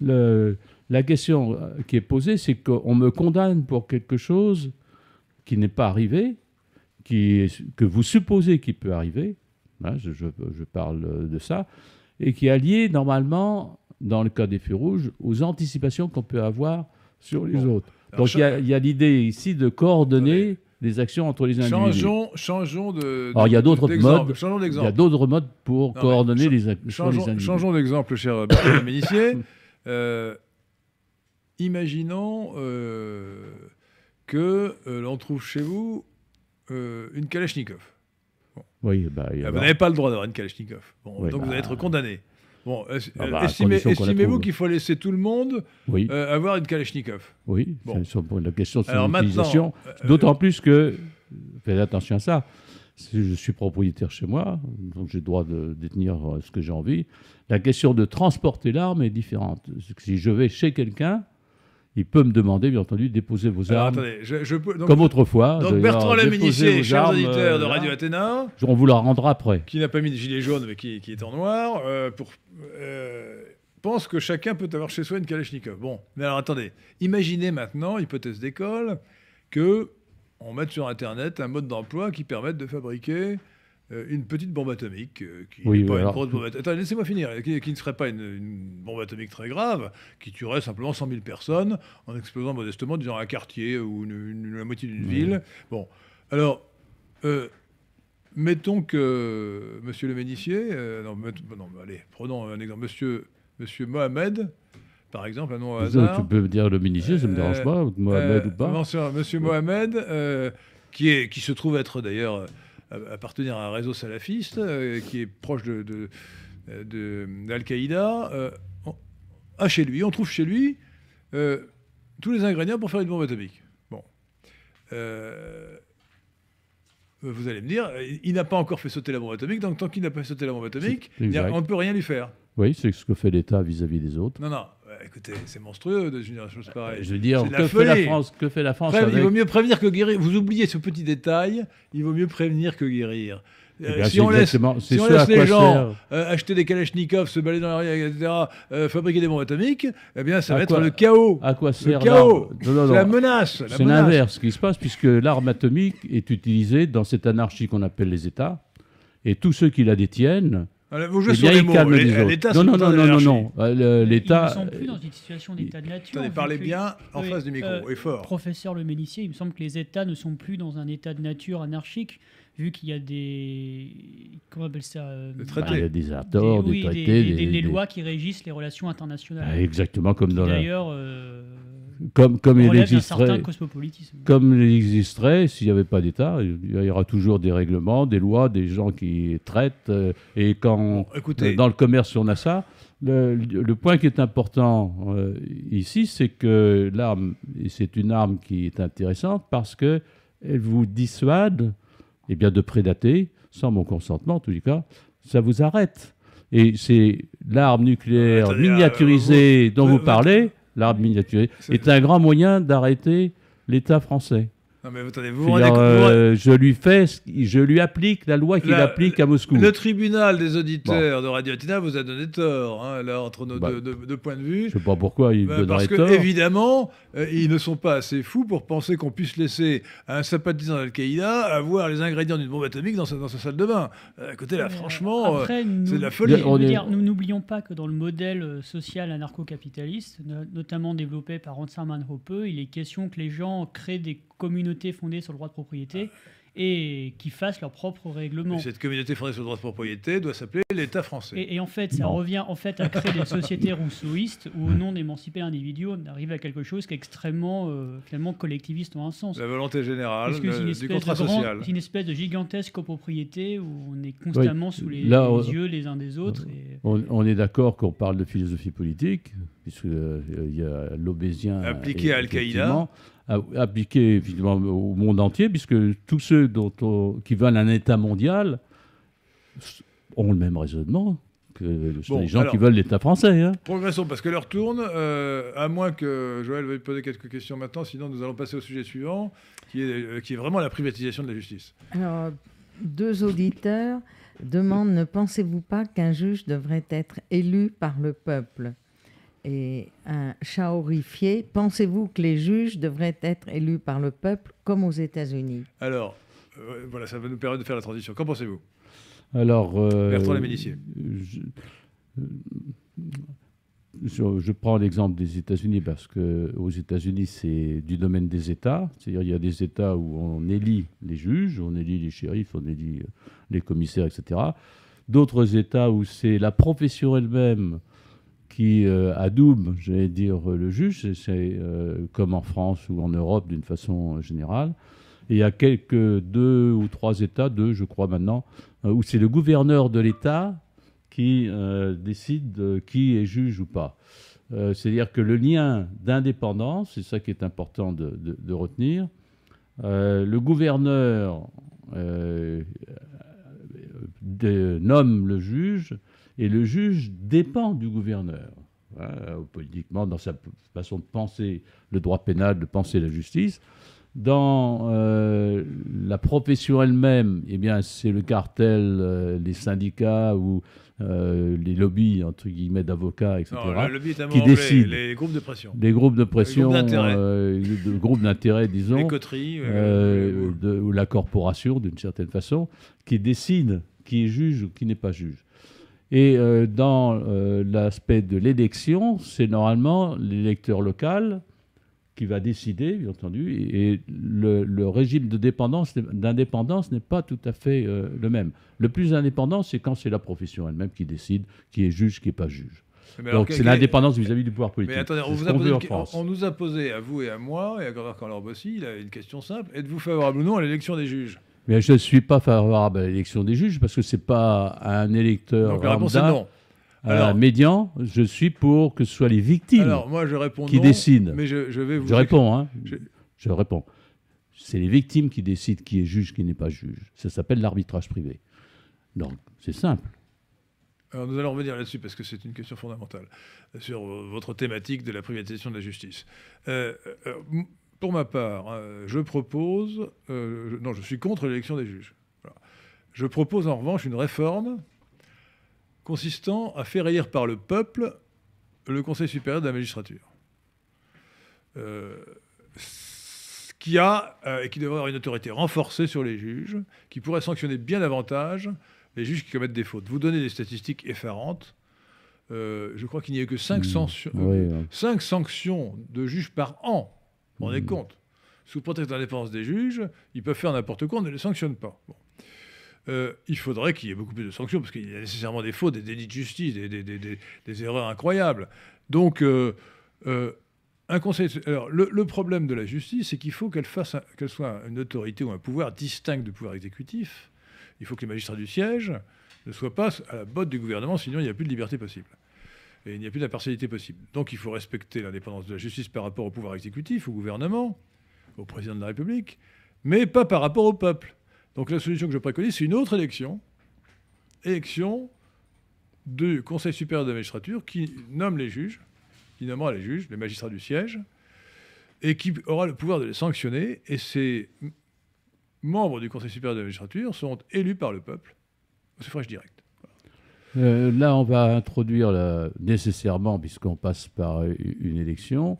Le, la question euh, qui est posée, c'est qu'on me condamne pour quelque chose qui n'est pas arrivé, qui que vous supposez qu'il peut arriver, hein, je, parle de ça, et qui est lié, normalement, dans le cas des feux rouges, aux anticipations qu'on peut avoir sur les autres. Donc il y a, l'idée ici de coordonner les actions entre les changeons, individus. Changeons, de. Alors il y a d'autres modes. pour coordonner les actions. Changeons, changeons d'exemple, cher Imaginons euh, que euh, l'on trouve chez vous euh, une Kalachnikov. Oui, bah, ah, vous n'avez pas le droit d'avoir une Kalachnikov. donc vous bah. allez être condamné. Bon, ah, bah, estimez, vous qu'il faut laisser tout le monde avoir une Kalachnikov Oui, c'est la question de son utilisation. D'autant plus que, faites attention à ça, si je suis propriétaire chez moi, donc j'ai le droit de détenir ce que j'ai envie. La question de transporter l'arme est différente. Si je vais chez quelqu'un, il peut me demander, bien entendu, de déposer vos armes. comme autrefois. Donc Bertrand chers auditeurs de euh, Radio Athéna. On vous la rendra après. Qui n'a pas mis de gilet jaune, mais qui, est en noir, euh, pour, euh, pense que chacun peut avoir chez soi une Kalachnikov. Bon, mais alors attendez, imaginez maintenant, hypothèse d'école, que on mette sur Internet un mode d'emploi qui permette de fabriquer euh, une petite bombe atomique, qui laissez-moi finir, qui, ne serait pas une, bombe atomique très grave, qui tuerait simplement 100 000 personnes en explosant modestement, disons, un quartier ou la moitié d'une ville. Bon, alors. Euh, mettons que M. le Ménissier, euh, non, non, allez, prenons un exemple, Monsieur, Monsieur Mohamed, par exemple, un hasard. Tu peux me dire le Ménissier, ça ne me dérange pas, Mohamed ou pas. Monsieur, Mohamed, qui, est, qui se trouve être d'ailleurs appartenir à un réseau salafiste euh, qui est proche de, euh, d'Al-Qaïda. à euh, chez lui, on trouve chez lui tous les ingrédients pour faire une bombe atomique. Bon. vous allez me dire, il n'a pas encore fait sauter la bombe atomique, donc tant qu'il n'a pas sauté la bombe atomique, on ne peut rien lui faire. Oui, c'est ce que fait l'État vis-à-vis des autres. Non, non écoutez, c'est monstrueux de générer des choses euh, pareilles. Je veux dire, que fait la France, que fait la France Il vaut mieux prévenir que guérir. Vous oubliez ce petit détail, il vaut mieux prévenir que guérir. Eh euh, si on laisse, les gens euh, acheter des kalachnikovs, se balader dans la rue, etc., fabriquer des bombes atomiques, eh bien, ça va être le chaos. À quoi sert le chaos La menace. C'est l'inverse qui se passe, puisque l'arme atomique est utilisée dans cette anarchie qu'on appelle les États, et tous ceux qui la détiennent vous jouez eh bien, sur les mots. L'État, non, non, non, non, non, euh, non, L'État. Ils ne sont plus euh, dans une situation d'état de nature. Attendez, parlez bien en face du micro, euh, fort. Professeur Le Ménissier, il me semble que les États ne sont plus dans un état de nature anarchique, vu qu'il y a des. Comment on appelle ça des traités. Bah, des accords, des, traités. Des, des, lois qui régissent les relations internationales. Bah, exactement comme dans la. D'ailleurs comme, comme il existerait, comme il s'il n'y avait pas d'État, il y aura toujours des règlements, des lois, des gens qui traitent. Euh, et quand, dans le commerce, on a ça. Le, point qui est important euh, ici, c'est que l'arme, c'est une arme qui est intéressante parce que elle vous dissuade, eh bien, de prédater, sans mon consentement en les cas, ça vous arrête. Et c'est l'arme nucléaire euh, miniaturisée dont vous parlez l'arbre miniaturé, est un grand moyen d'arrêter l'État français. Non mais attendez, vous, euh, je lui fais, je lui applique la loi qu'il applique à Moscou. Le tribunal des auditeurs de Radio Tina vous a donné tort, hein, là entre nos bah, deux, points de vue. Je sais pas pourquoi il bah, donnerait tort. Parce que évidemment, euh, ils ne sont pas assez fous pour penser qu'on puisse laisser un sympathisant d'Al-Qaïda avoir les ingrédients d'une bombe atomique dans sa, dans salle de bain. À euh, côté, là, franchement, c'est de la folie. Nous n'oublions pas que dans le modèle social anarcho-capitaliste, notamment développé par Hans Hermann Hoppe, il est question que les gens créent des communauté fondée sur le droit de propriété et qui fassent leur propre règlement. cette communauté fondée sur le droit de propriété doit s'appeler l'État français. Et, en fait, ça revient en fait à créer des sociétés rousseauistes où, au nom d'émanciper l'individu, on arrive à quelque chose qui est extrêmement euh, collectiviste dans un sens. La volonté générale du contrat social. C'est une espèce de gigantesque copropriété où on est constamment sous les, yeux les uns des autres. On, est d'accord qu'on parle de philosophie politique, puisqu'il euh, y a l'Obésien... Appliqué à Al-Qaïda appliqué évidemment au monde entier, puisque tous ceux dont qui veulent un État mondial ont le même raisonnement que les gens qui veulent l'État français. Hein. Progressons, parce que l'heure tourne, euh, à moins que Joël veuille poser quelques questions maintenant, sinon nous allons passer au sujet suivant, qui est, euh, qui est vraiment la privatisation de la justice. Alors, deux auditeurs demandent, ne pensez-vous pas qu'un juge devrait être élu par le peuple et un chat horrifié. Pensez-vous que les juges devraient être élus par le peuple comme aux États-Unis Alors, euh, voilà, ça va nous permettre de faire la transition. Qu'en pensez-vous Alors, euh, Bertrand euh, Je, prends l'exemple des États-Unis parce que aux États-Unis, c'est du domaine des États. C'est-à-dire, il y a des États où on élit les juges, on élit les shérifs, on élit les commissaires, etc. D'autres États où c'est la profession elle-même qui euh, adoube, j'allais dire, le juge, c'est euh, comme en France ou en Europe d'une façon générale. il y a quelques deux ou trois États, deux je crois maintenant, euh, où c'est le gouverneur de l'État qui euh, décide qui est juge ou pas. C'est-à-dire que le lien d'indépendance, c'est ça qui est important de, retenir, le gouverneur nomme le juge et le juge dépend du gouverneur. Hein, politiquement, dans sa façon de penser le droit pénal, de penser la justice. Dans euh, la profession elle-même, eh bien, c'est le cartel, les euh, syndicats ou euh, les lobbies entre guillemets d'avocats, etc. qui décident. Les, groupes de pression. Les groupes de pression. Les groupes d'intérêt, disons. Les coteries. ou la corporation, d'une certaine façon, qui décide qui est juge ou qui n'est pas juge. Et euh, dans euh, l'aspect de l'élection, c'est normalement l'électeur local qui va décider, bien entendu, et, le, régime de dépendance, d'indépendance n'est pas tout à fait euh, le même. Le plus indépendant, c'est quand c'est la profession elle-même qui décide, qui est juge, qui n'est pas juge. Donc c'est l'indépendance vis-à-vis du pouvoir politique. Mais attendez, on, vous nous a posé à vous et à moi et à Gordard il aussi, une question simple. Êtes-vous favorable ou non à l'élection des juges mais je ne suis pas favorable à l'élection des juges parce que ce n'est pas un électeur Donc, la réponse non. Euh, alors, médian, je suis pour que ce soit les victimes alors, moi, je réponds qui non, décident. Mais je, vais vous je réponds, hein. je... réponds. C'est les victimes qui décident qui est juge, qui n'est pas juge. Ça s'appelle l'arbitrage privé. Donc, c'est simple. Alors nous allons revenir là-dessus parce que c'est une question fondamentale sur euh, votre thématique de la privatisation de la justice. Euh, pour ma part, euh, je propose, euh, non, je suis contre l'élection des juges. Je propose en revanche une réforme consistant à faire élire par le peuple le Conseil supérieur de la magistrature. Euh, ce qui a et qui devrait avoir une autorité renforcée sur les juges, qui pourrait sanctionner bien davantage les juges qui commettent des fautes. Vous donnez des statistiques effarantes. je crois qu'il n'y a que cinq 5 hmm. hein. sanctions de juges par an vous rendez hmm. compte Sous prétexte d'indépendance des juges, ils peuvent faire n'importe quoi, on ne les sanctionne pas. Euh, il faudrait qu'il y ait beaucoup plus de sanctions, parce qu'il y a nécessairement des fautes, des délits de justice, des, des, erreurs incroyables. Donc, euh, euh, un conseil. Alors, le, problème de la justice, c'est qu'il faut qu'elle fasse, qu'elle soit une autorité ou un pouvoir distinct du pouvoir exécutif. Il faut que les magistrats du siège ne soient pas à la botte du gouvernement, sinon il n'y a plus de liberté possible et il n'y a plus d'impartialité possible. Donc il faut respecter l'indépendance de la justice par rapport au pouvoir exécutif, au gouvernement, au président de la République, mais pas par rapport au peuple. Donc la solution que je préconise, c'est une autre élection, élection du Conseil supérieur de la magistrature qui nomme les juges, qui nommera les juges, les magistrats du siège, et qui aura le pouvoir de les sanctionner. Et ces membres du Conseil supérieur de la magistrature seront élus par le peuple au suffrage direct. Euh, là, on va introduire nécessairement, puisqu'on passe par une élection,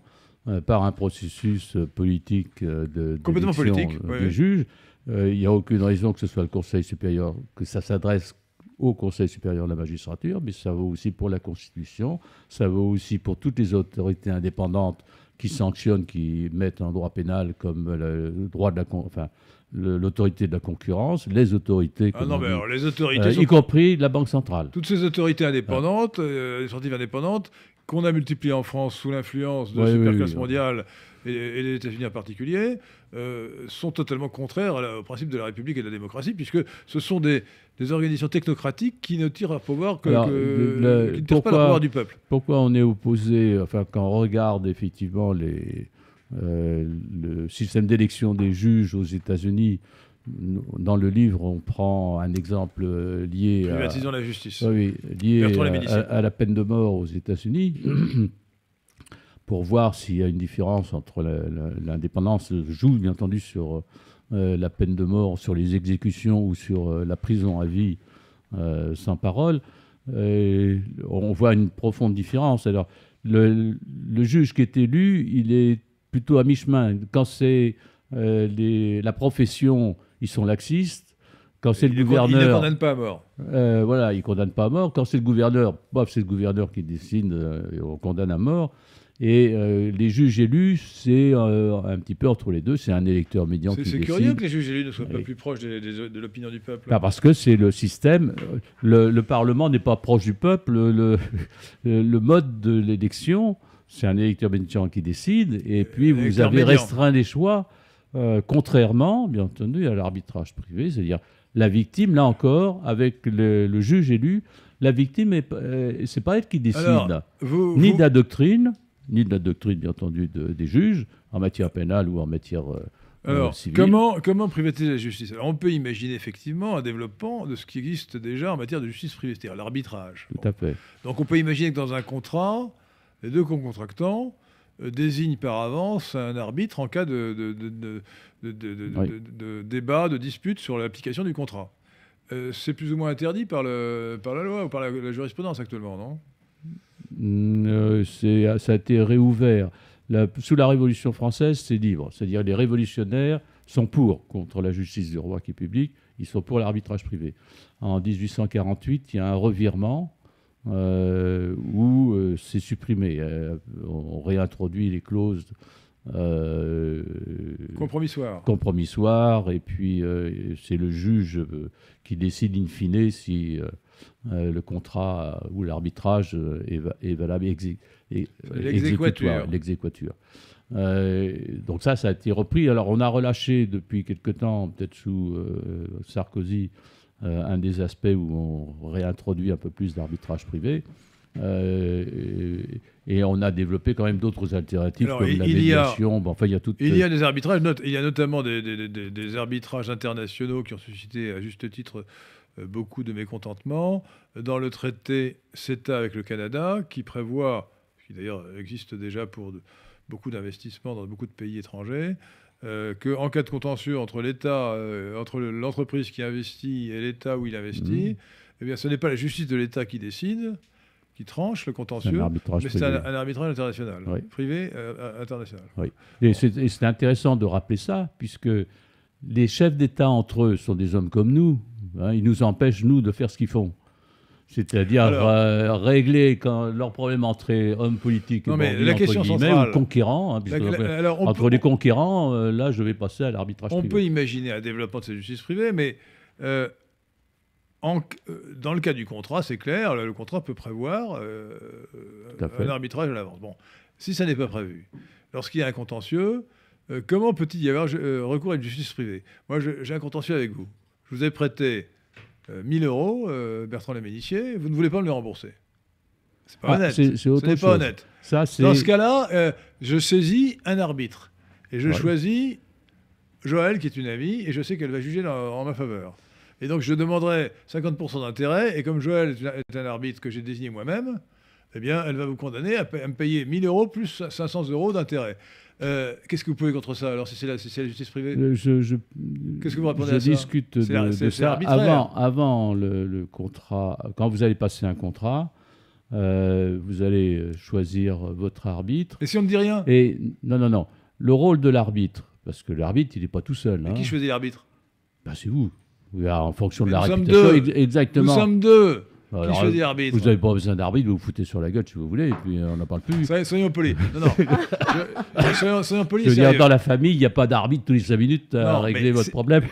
euh, par un processus euh, politique de, Complètement politique, des juges. Il n'y a aucune raison que ce soit le Conseil supérieur, que ça s'adresse au Conseil supérieur de la magistrature, mais ça vaut aussi pour la Constitution, ça vaut aussi pour toutes les autorités indépendantes qui sanctionnent, qui mettent en droit pénal comme le droit de la, l'autorité de la concurrence, les autorités, ah les autorités euh, y compris la Banque centrale. Toutes ces autorités indépendantes, euh, les sorties indépendantes, qu'on a multipliées en France sous l'influence de la superclasse mondiale Et, des États-Unis en particulier, euh, sont totalement contraires au principe de la République et de la démocratie, puisque ce sont des, organisations technocratiques qui ne tirent à pouvoir que, le, pouvoir du peuple. Pourquoi on est opposé, enfin quand on regarde effectivement les euh, le système d'élection des juges aux États-Unis dans le livre, on prend un exemple euh, lié, à, la justice. lié à, la peine de mort aux États-Unis pour voir s'il y a une différence entre l'indépendance joue bien entendu sur euh, la peine de mort, sur les exécutions ou sur la prison à vie sans parole. on voit une profonde différence. Alors le juge qui est élu, il est plutôt à mi-chemin. Quand c'est euh, la profession, ils sont laxistes. Quand c'est le gouverneur. Ils ne condamnent pas à mort. Euh, voilà, ils ne condamnent pas à mort. Quand c'est le gouverneur, c'est le gouverneur qui décide, euh, on condamne à mort. Et les juges élus, c'est un petit peu entre les deux, c'est un électeur médian qui décide. – C'est curieux que les juges élus ne soient pas plus proches de l'opinion du peuple. parce que c'est le système, le, Parlement n'est pas proche du peuple, le, le mode de l'élection c'est un électeur bénéficiant qui décide, et puis euh, vous avez restreint les choix, euh, contrairement, bien entendu, à l'arbitrage privé, c'est-à-dire la victime, là encore, avec le, juge élu, la victime, ce euh, c'est pas elle qui décide, ni de la doctrine, ni de la doctrine, bien entendu, des juges, en matière pénale ou en matière... civile. alors, comment, privatiser la justice Alors, on peut imaginer effectivement un développement de ce qui existe déjà en matière de justice privée, c'est-à-dire l'arbitrage. Tout à fait. Donc, on peut imaginer que dans un contrat, les deux concontractants euh, désignent par avance un arbitre en cas de, débat, de dispute sur l'application du contrat. Euh, c'est plus ou moins interdit par, la loi ou par la, jurisprudence actuellement, non euh, C'est, Ça a été réouvert. sous la Révolution française, c'est libre. C'est-à-dire les révolutionnaires sont pour, contre la justice du roi qui est publique, ils sont pour l'arbitrage privé. En 1848, il y a un revirement euh, où euh, c'est supprimé. Euh, on réintroduit les clauses compromissoires compromissoire. et puis c'est le juge qui décide in fine si le contrat ou l'arbitrage est, valable. l'exécuature donc ça, ça a été repris. Alors on a relâché depuis quelque temps, peut-être sous Sarkozy, euh, un des aspects où on réintroduit un peu plus d'arbitrage privé. Euh, et, on a développé quand même d'autres alternatives comme il, la médiation. il y a Il y a euh, des arbitrages. il y a notamment des, arbitrages internationaux qui ont suscité à juste titre beaucoup de mécontentement Dans le traité CETA avec le Canada, qui prévoit, qui d'ailleurs existe déjà pour beaucoup d'investissements dans beaucoup de pays étrangers, euh, que qu'en cas de contentieux entre l'État, euh, entre l'entreprise qui investit et l'État où il investit, mhm. eh bien, ce n'est pas la justice de l'État qui décide, qui tranche le contentieux, mais c'est un, arbitrage international, privé euh, international. Et c'est intéressant de rappeler ça, puisque les chefs d'État entre eux sont des hommes comme nous. Hein. ils nous empêchent, nous, de faire ce qu'ils font. C'est-à-dire euh, régler quand leur problème entre hommes politiques non, mais la question ou conquérants. Hein, entre les conquérants, euh, là, je vais passer à l'arbitrage On peut imaginer un développement de cette justice privée, mais euh, en, dans le cas du contrat, c'est clair, le contrat peut prévoir un arbitrage à l'avance. Bon, si ça n'est pas prévu, lorsqu'il y a un contentieux, comment peut-il y avoir recours à une justice privée Moi, j'ai un contentieux avec vous. Je vous ai prêté 1000 euh, euros, euh, Bertrand Laménichier, vous ne voulez pas me les rembourser. C'est pas ah, honnête. Ce n'est pas honnête. Ça, c'est... Dans ce cas-là, euh, je saisis un arbitre et je choisis Joël, qui est une amie, et je sais qu'elle va juger en ma faveur. Et donc, je demanderai 50% d'intérêt, et comme Joël est un arbitre que j'ai désigné moi-même, eh bien, elle va vous condamner à, me payer 1000 euros plus 500 euros d'intérêt. Euh, qu'est-ce que vous pouvez contre ça alors si c'est la, justice privée euh, Qu'est-ce que vous répondez à ça discute de, de ça avant, le, contrat. Quand vous allez passer un contrat, euh, vous allez choisir votre arbitre. Et si on ne dit rien Et non, non, non. Le rôle de l'arbitre, parce que l'arbitre, il n'est pas tout seul. Mais hein. qui choisit l'arbitre ben, C'est vous. en fonction de la réputation. Deux. Exactement. Nous sommes deux. Bah, vous n'avez pas besoin d'arbitre, vous vous foutez sur la gueule si vous voulez, et puis euh, on n'en parle plus. Soyons, polis. Non, non. Je dans la famille, il n'y a pas d'arbitre tous les 5 minutes à régler votre problème.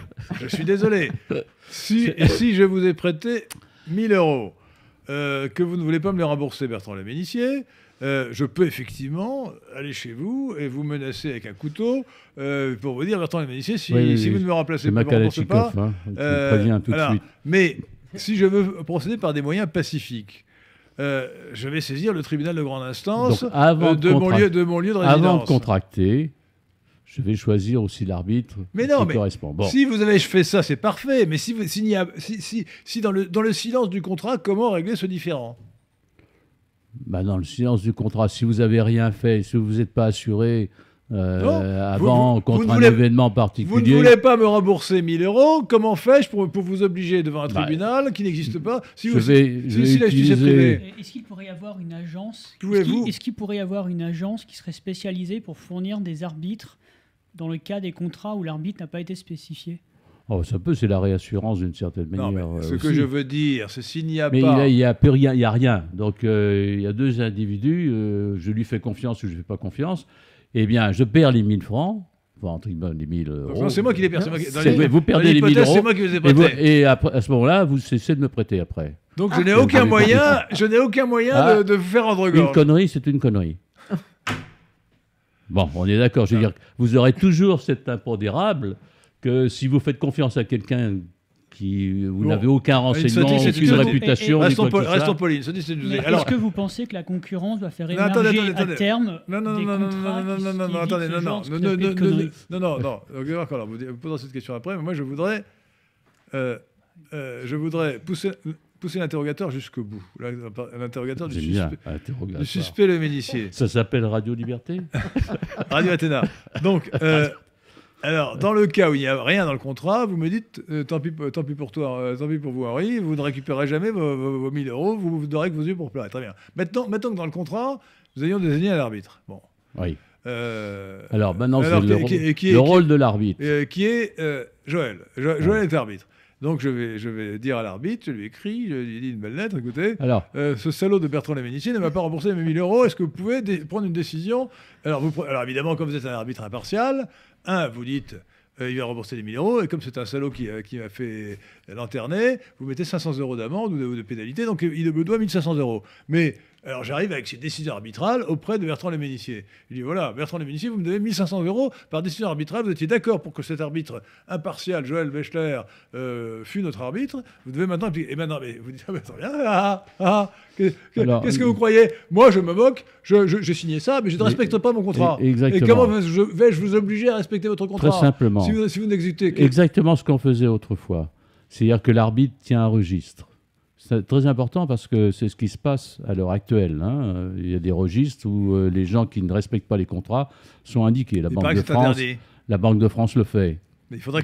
Je suis désolé. Si, je vous ai prêté 1000 euros, euh, que vous ne voulez pas me les rembourser, Bertrand Laménissier, euh, je peux effectivement aller chez vous et vous menacer avec un couteau pour vous dire, Bertrand Laménissier, si, vous ne me remplacez pas, hein. je ne me pas. préviens tout de suite. Mais si je veux procéder par des moyens pacifiques, euh, je vais saisir le tribunal de grande instance avant euh, de, mon lieu, de, résidence. Avant de contracter, je vais choisir aussi l'arbitre mais non, qui correspond. Bon. Si vous avez fait ça, c'est parfait. Mais si, vous, si, dans, le, dans le silence du contrat, comment régler ce différent bah, Dans le silence du contrat, si vous n'avez rien fait, si vous n'êtes pas assuré, euh, avant contre un événement particulier. Vous ne voulez pas me rembourser 1000 euros, comment fais-je pour, vous obliger devant un bah, tribunal qui n'existe pas si vous, Est-ce qu'il pourrait y avoir une agence Est-ce qu'il pourrait y avoir une agence qui serait spécialisée pour fournir des arbitres dans le cas des contrats où l'arbitre n'a pas été spécifié Oh, ça peut, c'est la réassurance d'une certaine manière. Non, mais euh, ce que je veux dire, c'est s'il n'y a pas. Mais il n'y a, plus rien, il n'y a rien. Donc euh, il y a deux individus, je lui fais confiance ou je ne fais pas confiance eh bien, je perds les 1000 francs. Enfin, entre guillemets, les 1000 euros. c'est moi qui les perds. Vous perdez les 1000 euros. C'est moi qui vous ai Et, à ce moment-là, vous cessez de me prêter après. Donc, je ah, ah, n'ai aucun, moyen, aucun ah. moyen de, vous faire rendre Une connerie, c'est une connerie. bon, on est d'accord. Je veux dire, vous aurez toujours cet impondérable que si vous faites confiance à quelqu'un vous n'avez aucun renseignement, aucune réputation. Restons, restons polis. Est-ce que vous pensez que la concurrence va faire émerger non, à terme non, non, non, non, non, non, non, non, non, non, non, non, non, non, non, non, non, non, cette question après, non, moi je voudrais, non, euh, euh, non, pousser, l'interrogateur jusqu'au bout. L'interrogateur du, suspect, le non Ça s'appelle Radio Liberté Radio Athéna. Donc, euh, Alors, dans le cas où il n'y a rien dans le contrat, vous me dites euh, tant, pis, tant pis pour toi, euh, tant pis pour vous, Henri, vous ne récupérez jamais vos, 1000 euros, vous, vous que vos yeux pour pleurer. Très bien. Maintenant, maintenant que dans le contrat, nous ayons désigné un arbitre. Bon. Oui. Euh, alors maintenant, c'est le, rôle de l'arbitre. qui est Joël. Joël est arbitre. Donc je vais, je vais dire à l'arbitre, je lui écris, je lui dis une belle lettre, écoutez, Alors. Euh, ce salaud de Bertrand Laménici ne m'a pas remboursé mes 1000 euros, est-ce que vous pouvez prendre une décision Alors, vous, Alors évidemment, comme vous êtes un arbitre impartial, un, vous dites euh, il va rembourser les 1000 euros. Et comme c'est un salaud qui, euh, qui m'a fait lanterner, vous mettez 500 euros d'amende ou de, pénalité, donc il me doit 1500 euros. Mais alors j'arrive avec ces décisions arbitrales auprès de Bertrand Léménissier. Il dit voilà, Bertrand Léménissier, vous me devez 1500 euros par décision arbitrale. Vous étiez d'accord pour que cet arbitre impartial, Joël Wechler euh, fût notre arbitre. Vous devez maintenant. Et maintenant, eh mais vous dites ah, mais ah, ah, ah, Qu'est-ce que, vous croyez Moi, je me moque, j'ai signé ça, mais je ne respecte pas mon contrat. E-, Et, exactement. comment vais-je vous obliger à respecter votre contrat Très simplement. Si vous, si vous Exactement ce qu'on faisait autrefois. C'est-à-dire que l'arbitre tient un registre. C'est très important parce que c'est ce qui se passe à l'heure actuelle. Hein. Il y a des registres où euh, les gens qui ne respectent pas les contrats sont indiqués. La, Banque de, France, la Banque de France le fait. Mais il faudrait,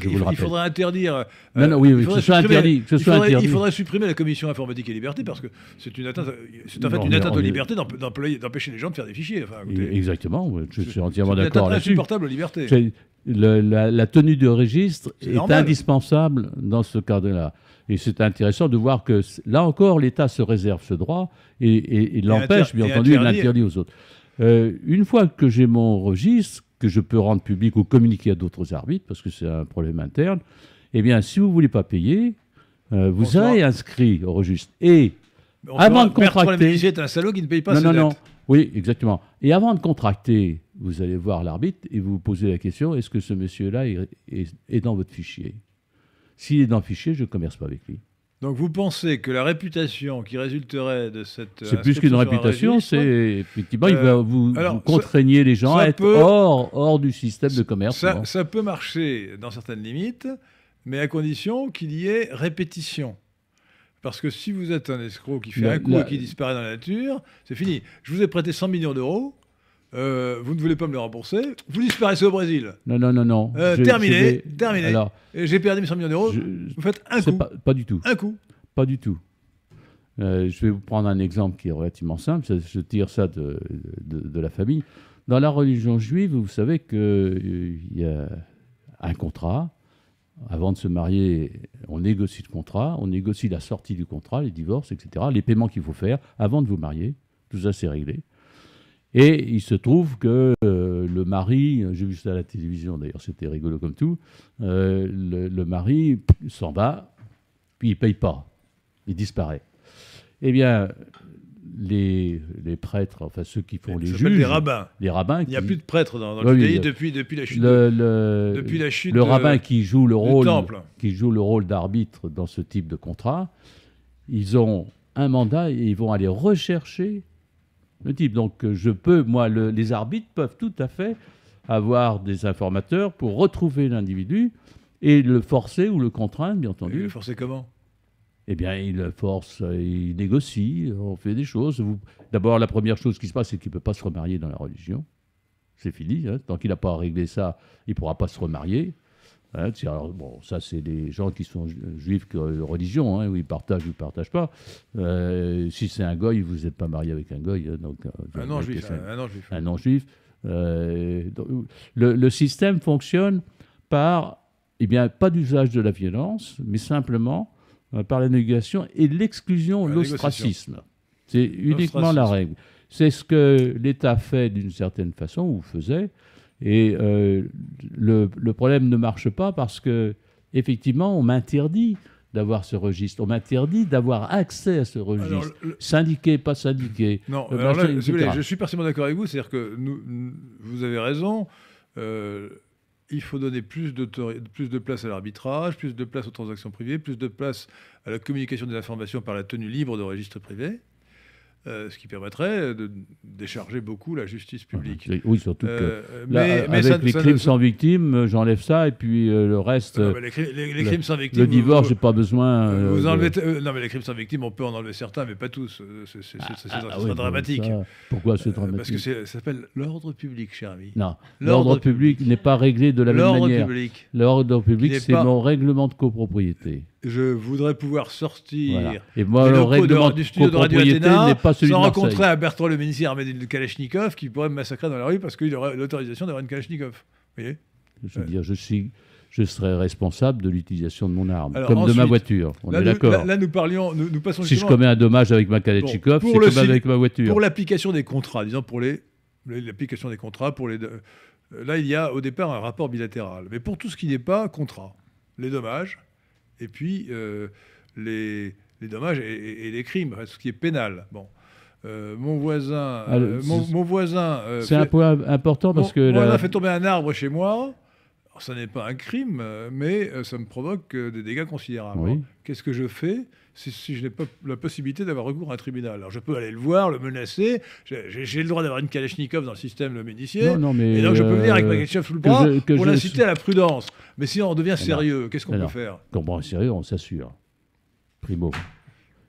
interdire. Euh, non, oui, soit interdit. il, faudrait, supprimer la commission informatique et liberté parce que c'est une atteinte, c'est en fait une atteinte aux libertés d'empêcher les gens de faire des fichiers. exactement, je suis entièrement d'accord là-dessus. C'est insupportable aux libertés. la, tenue de registre est, est indispensable dans ce cadre-là. Et c'est intéressant de voir que là encore, l'État se réserve ce droit et, l'empêche, bien entendu, et l'interdit aux autres. Euh, une fois que j'ai mon registre, que je peux rendre public ou communiquer à d'autres arbitres, parce que c'est un problème interne, eh bien, si vous ne voulez pas payer, euh, vous serez inscrit au registre. Et avant de contracter. un salaud qui ne paye pas non, dettes. — non, non. Oui, exactement. Et avant de contracter, vous allez voir l'arbitre et vous, vous posez la question est-ce que ce monsieur-là est dans votre fichier s'il est dans le fichier, je ne commerce pas avec lui. Donc vous pensez que la réputation qui résulterait de cette... C'est euh, plus qu'une réputation, c'est effectivement, il va euh, vous, contraignez les gens à être hors, du système de commerce. Ça, peut marcher dans certaines limites, mais à condition qu'il y ait répétition. Parce que si vous êtes un escroc qui fait un coup et qui disparaît dans la nature, c'est fini. Je vous ai prêté 100 millions d'euros, euh, vous ne voulez pas me le rembourser, vous disparaissez au Brésil. Non, non, non, non. Euh, terminé, terminé. Alors, J'ai perdu mes 100 millions d'euros. Vous faites un coup. pas, du tout. Un coup. Pas du tout. Euh, je vais vous prendre un exemple qui est relativement simple. Je, tire ça de, de- de la famille. Dans la religion juive, vous savez qu'il y a un contrat. Avant de se marier, on négocie le contrat, on négocie la sortie du contrat, les divorces, etc., les paiements qu'il faut faire avant de vous marier. Tout ça, c'est réglé. Et il se trouve que euh, le mari, j'ai vu ça à la télévision d'ailleurs, c'était rigolo comme tout, euh, le, mari s'en va, puis il paye pas, il disparaît. Eh bien, les, les prêtres, enfin ceux qui font les juges, les rabbins, les rabbins, il n'y a plus de prêtres dans, le pays depuis depuis la chute, le, le, la le rabbin qui joue le rôle, qui joue le rôle d'arbitre dans ce type de contrat, ils ont un mandat et ils vont aller rechercher donc euh, je peux, moi, les arbitres peuvent tout à fait avoir des informateurs pour retrouver l'individu et le forcer ou le contraindre, bien entendu. Et le forcer comment eh bien, il force, il négocie, on fait des choses. D'abord, la première chose qui se passe, c'est qu'il ne peut pas se remarier dans la religion. C'est fini. Hein. Tant qu'il n'a pas réglé ça, il ne pourra pas se remarier. Hein, alors, bon, ça, c'est des gens qui sont juifs que euh, religion, hein, où ils partagent ou ne partagent pas. Euh, si c'est un goy, vous n'êtes pas marié avec un goy. Hein, donc, euh, un non-juif. Un, non-juif. le, système fonctionne par, eh bien, pas d'usage de la violence, mais simplement par la négation et l'exclusion, l'ostracisme. C'est uniquement la règle. C'est ce que l'État fait d'une certaine façon, ou faisait, et euh, le, problème ne marche pas parce que, effectivement, on m'interdit d'avoir ce registre. On m'interdit d'avoir accès à ce registre. Syndiqué, pas syndiqué. Non, alors je suis partiellement d'accord avec vous. C'est-à-dire que vous avez raison. Euh, il faut donner plus de, plus de place à l'arbitrage, plus de place aux transactions privées, plus de place à la communication des informations par la tenue libre de registres privés. Euh, ce qui permettrait de décharger beaucoup la justice publique. Oui, surtout que euh, avec les crimes sans victime, euh, j'enlève ça et puis le reste. Ah, les, crimes sans victime. Le divorce, j'ai pas besoin. vous enlevez non, mais les crimes sans victime, on peut en enlever certains, mais pas tous. C'est ah, ah dramatique. pourquoi c'est dramatique Parce que ça s'appelle l'ordre public, cher ami. Non, l'ordre public n'est pas réglé de la même manière. L'ordre public. c'est mon règlement de copropriété je voudrais pouvoir sortir. Voilà. Et moi, le du studio de Radio Athéna, n'est pas sans rencontrer Bertrand le ministre armé d'une Kalachnikov qui pourrait me massacrer dans la rue parce qu'il aurait l'autorisation d'avoir une Kalachnikov. Vous voyez Je veux dire, je suis serais responsable de l'utilisation de mon arme, comme de ma voiture. On est d'accord. Là, nous parlions, nous, passons. Si je commets un dommage avec ma Kalachnikov, c'est comme avec ma voiture. Pour l'application des contrats, disons pour les l'application des contrats pour les euh, là il y a au départ un rapport bilatéral, mais pour tout ce qui n'est pas contrat, les dommages, et puis euh, les, dommages et, les crimes, ce qui est pénal. Bon. Euh, mon voisin, euh, ah, mon, voisin. c'est un point important parce que. on a fait tomber un arbre chez moi. ça n'est pas un crime, mais ça me provoque des dégâts considérables. Qu'est-ce que je fais si, si je n'ai pas la possibilité d'avoir recours à un tribunal. Alors je peux aller le voir, le menacer, j'ai le droit d'avoir une Kalachnikov dans le système le médicier, et donc je peux venir avec ma euh, Kalachnikov sous le pour l'inciter à la prudence. Mais si on devient eh ben, sérieux, qu'est-ce qu'on peut faire Quand on est sérieux, on s'assure. Primo.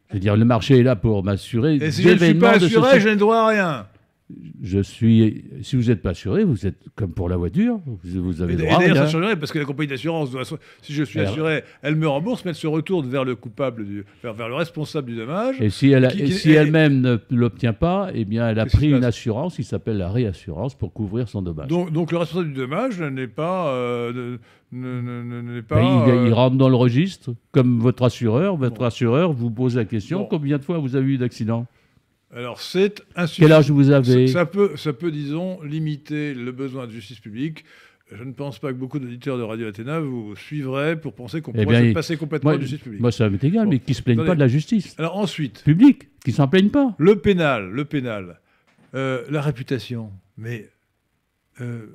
Je veux dire, le marché est là pour m'assurer. Et si je ne suis pas assuré, je n'ai droit à rien je suis. Si vous n'êtes pas assuré, vous êtes comme pour la voiture, vous, avez droit. Et ça hein. parce que la compagnie d'assurance Si je suis assuré, elle me rembourse, mais elle se retourne vers le coupable, vers, le responsable du dommage. Et si, elle, si elle-même ne l'obtient pas, eh bien, elle a pris une assurance qui s'appelle la réassurance pour couvrir son dommage. Donc, le responsable du dommage n'est pas. il, rentre dans le registre, comme votre assureur. Votre assureur vous pose la question combien de fois vous avez eu d'accident alors c'est sujet... Quel âge vous avez ça, peut, ça peut, disons, limiter le besoin de justice publique. Je ne pense pas que beaucoup d'auditeurs de Radio Athéna vous suivraient pour penser qu'on eh pourrait se passer complètement de justice publique. Moi, ça m'est égal, mais qui ne se plaignent pas de la justice. Alors ensuite. Public, qui ne s'en plaignent pas. Le pénal, le pénal. Euh, la réputation. Mais euh,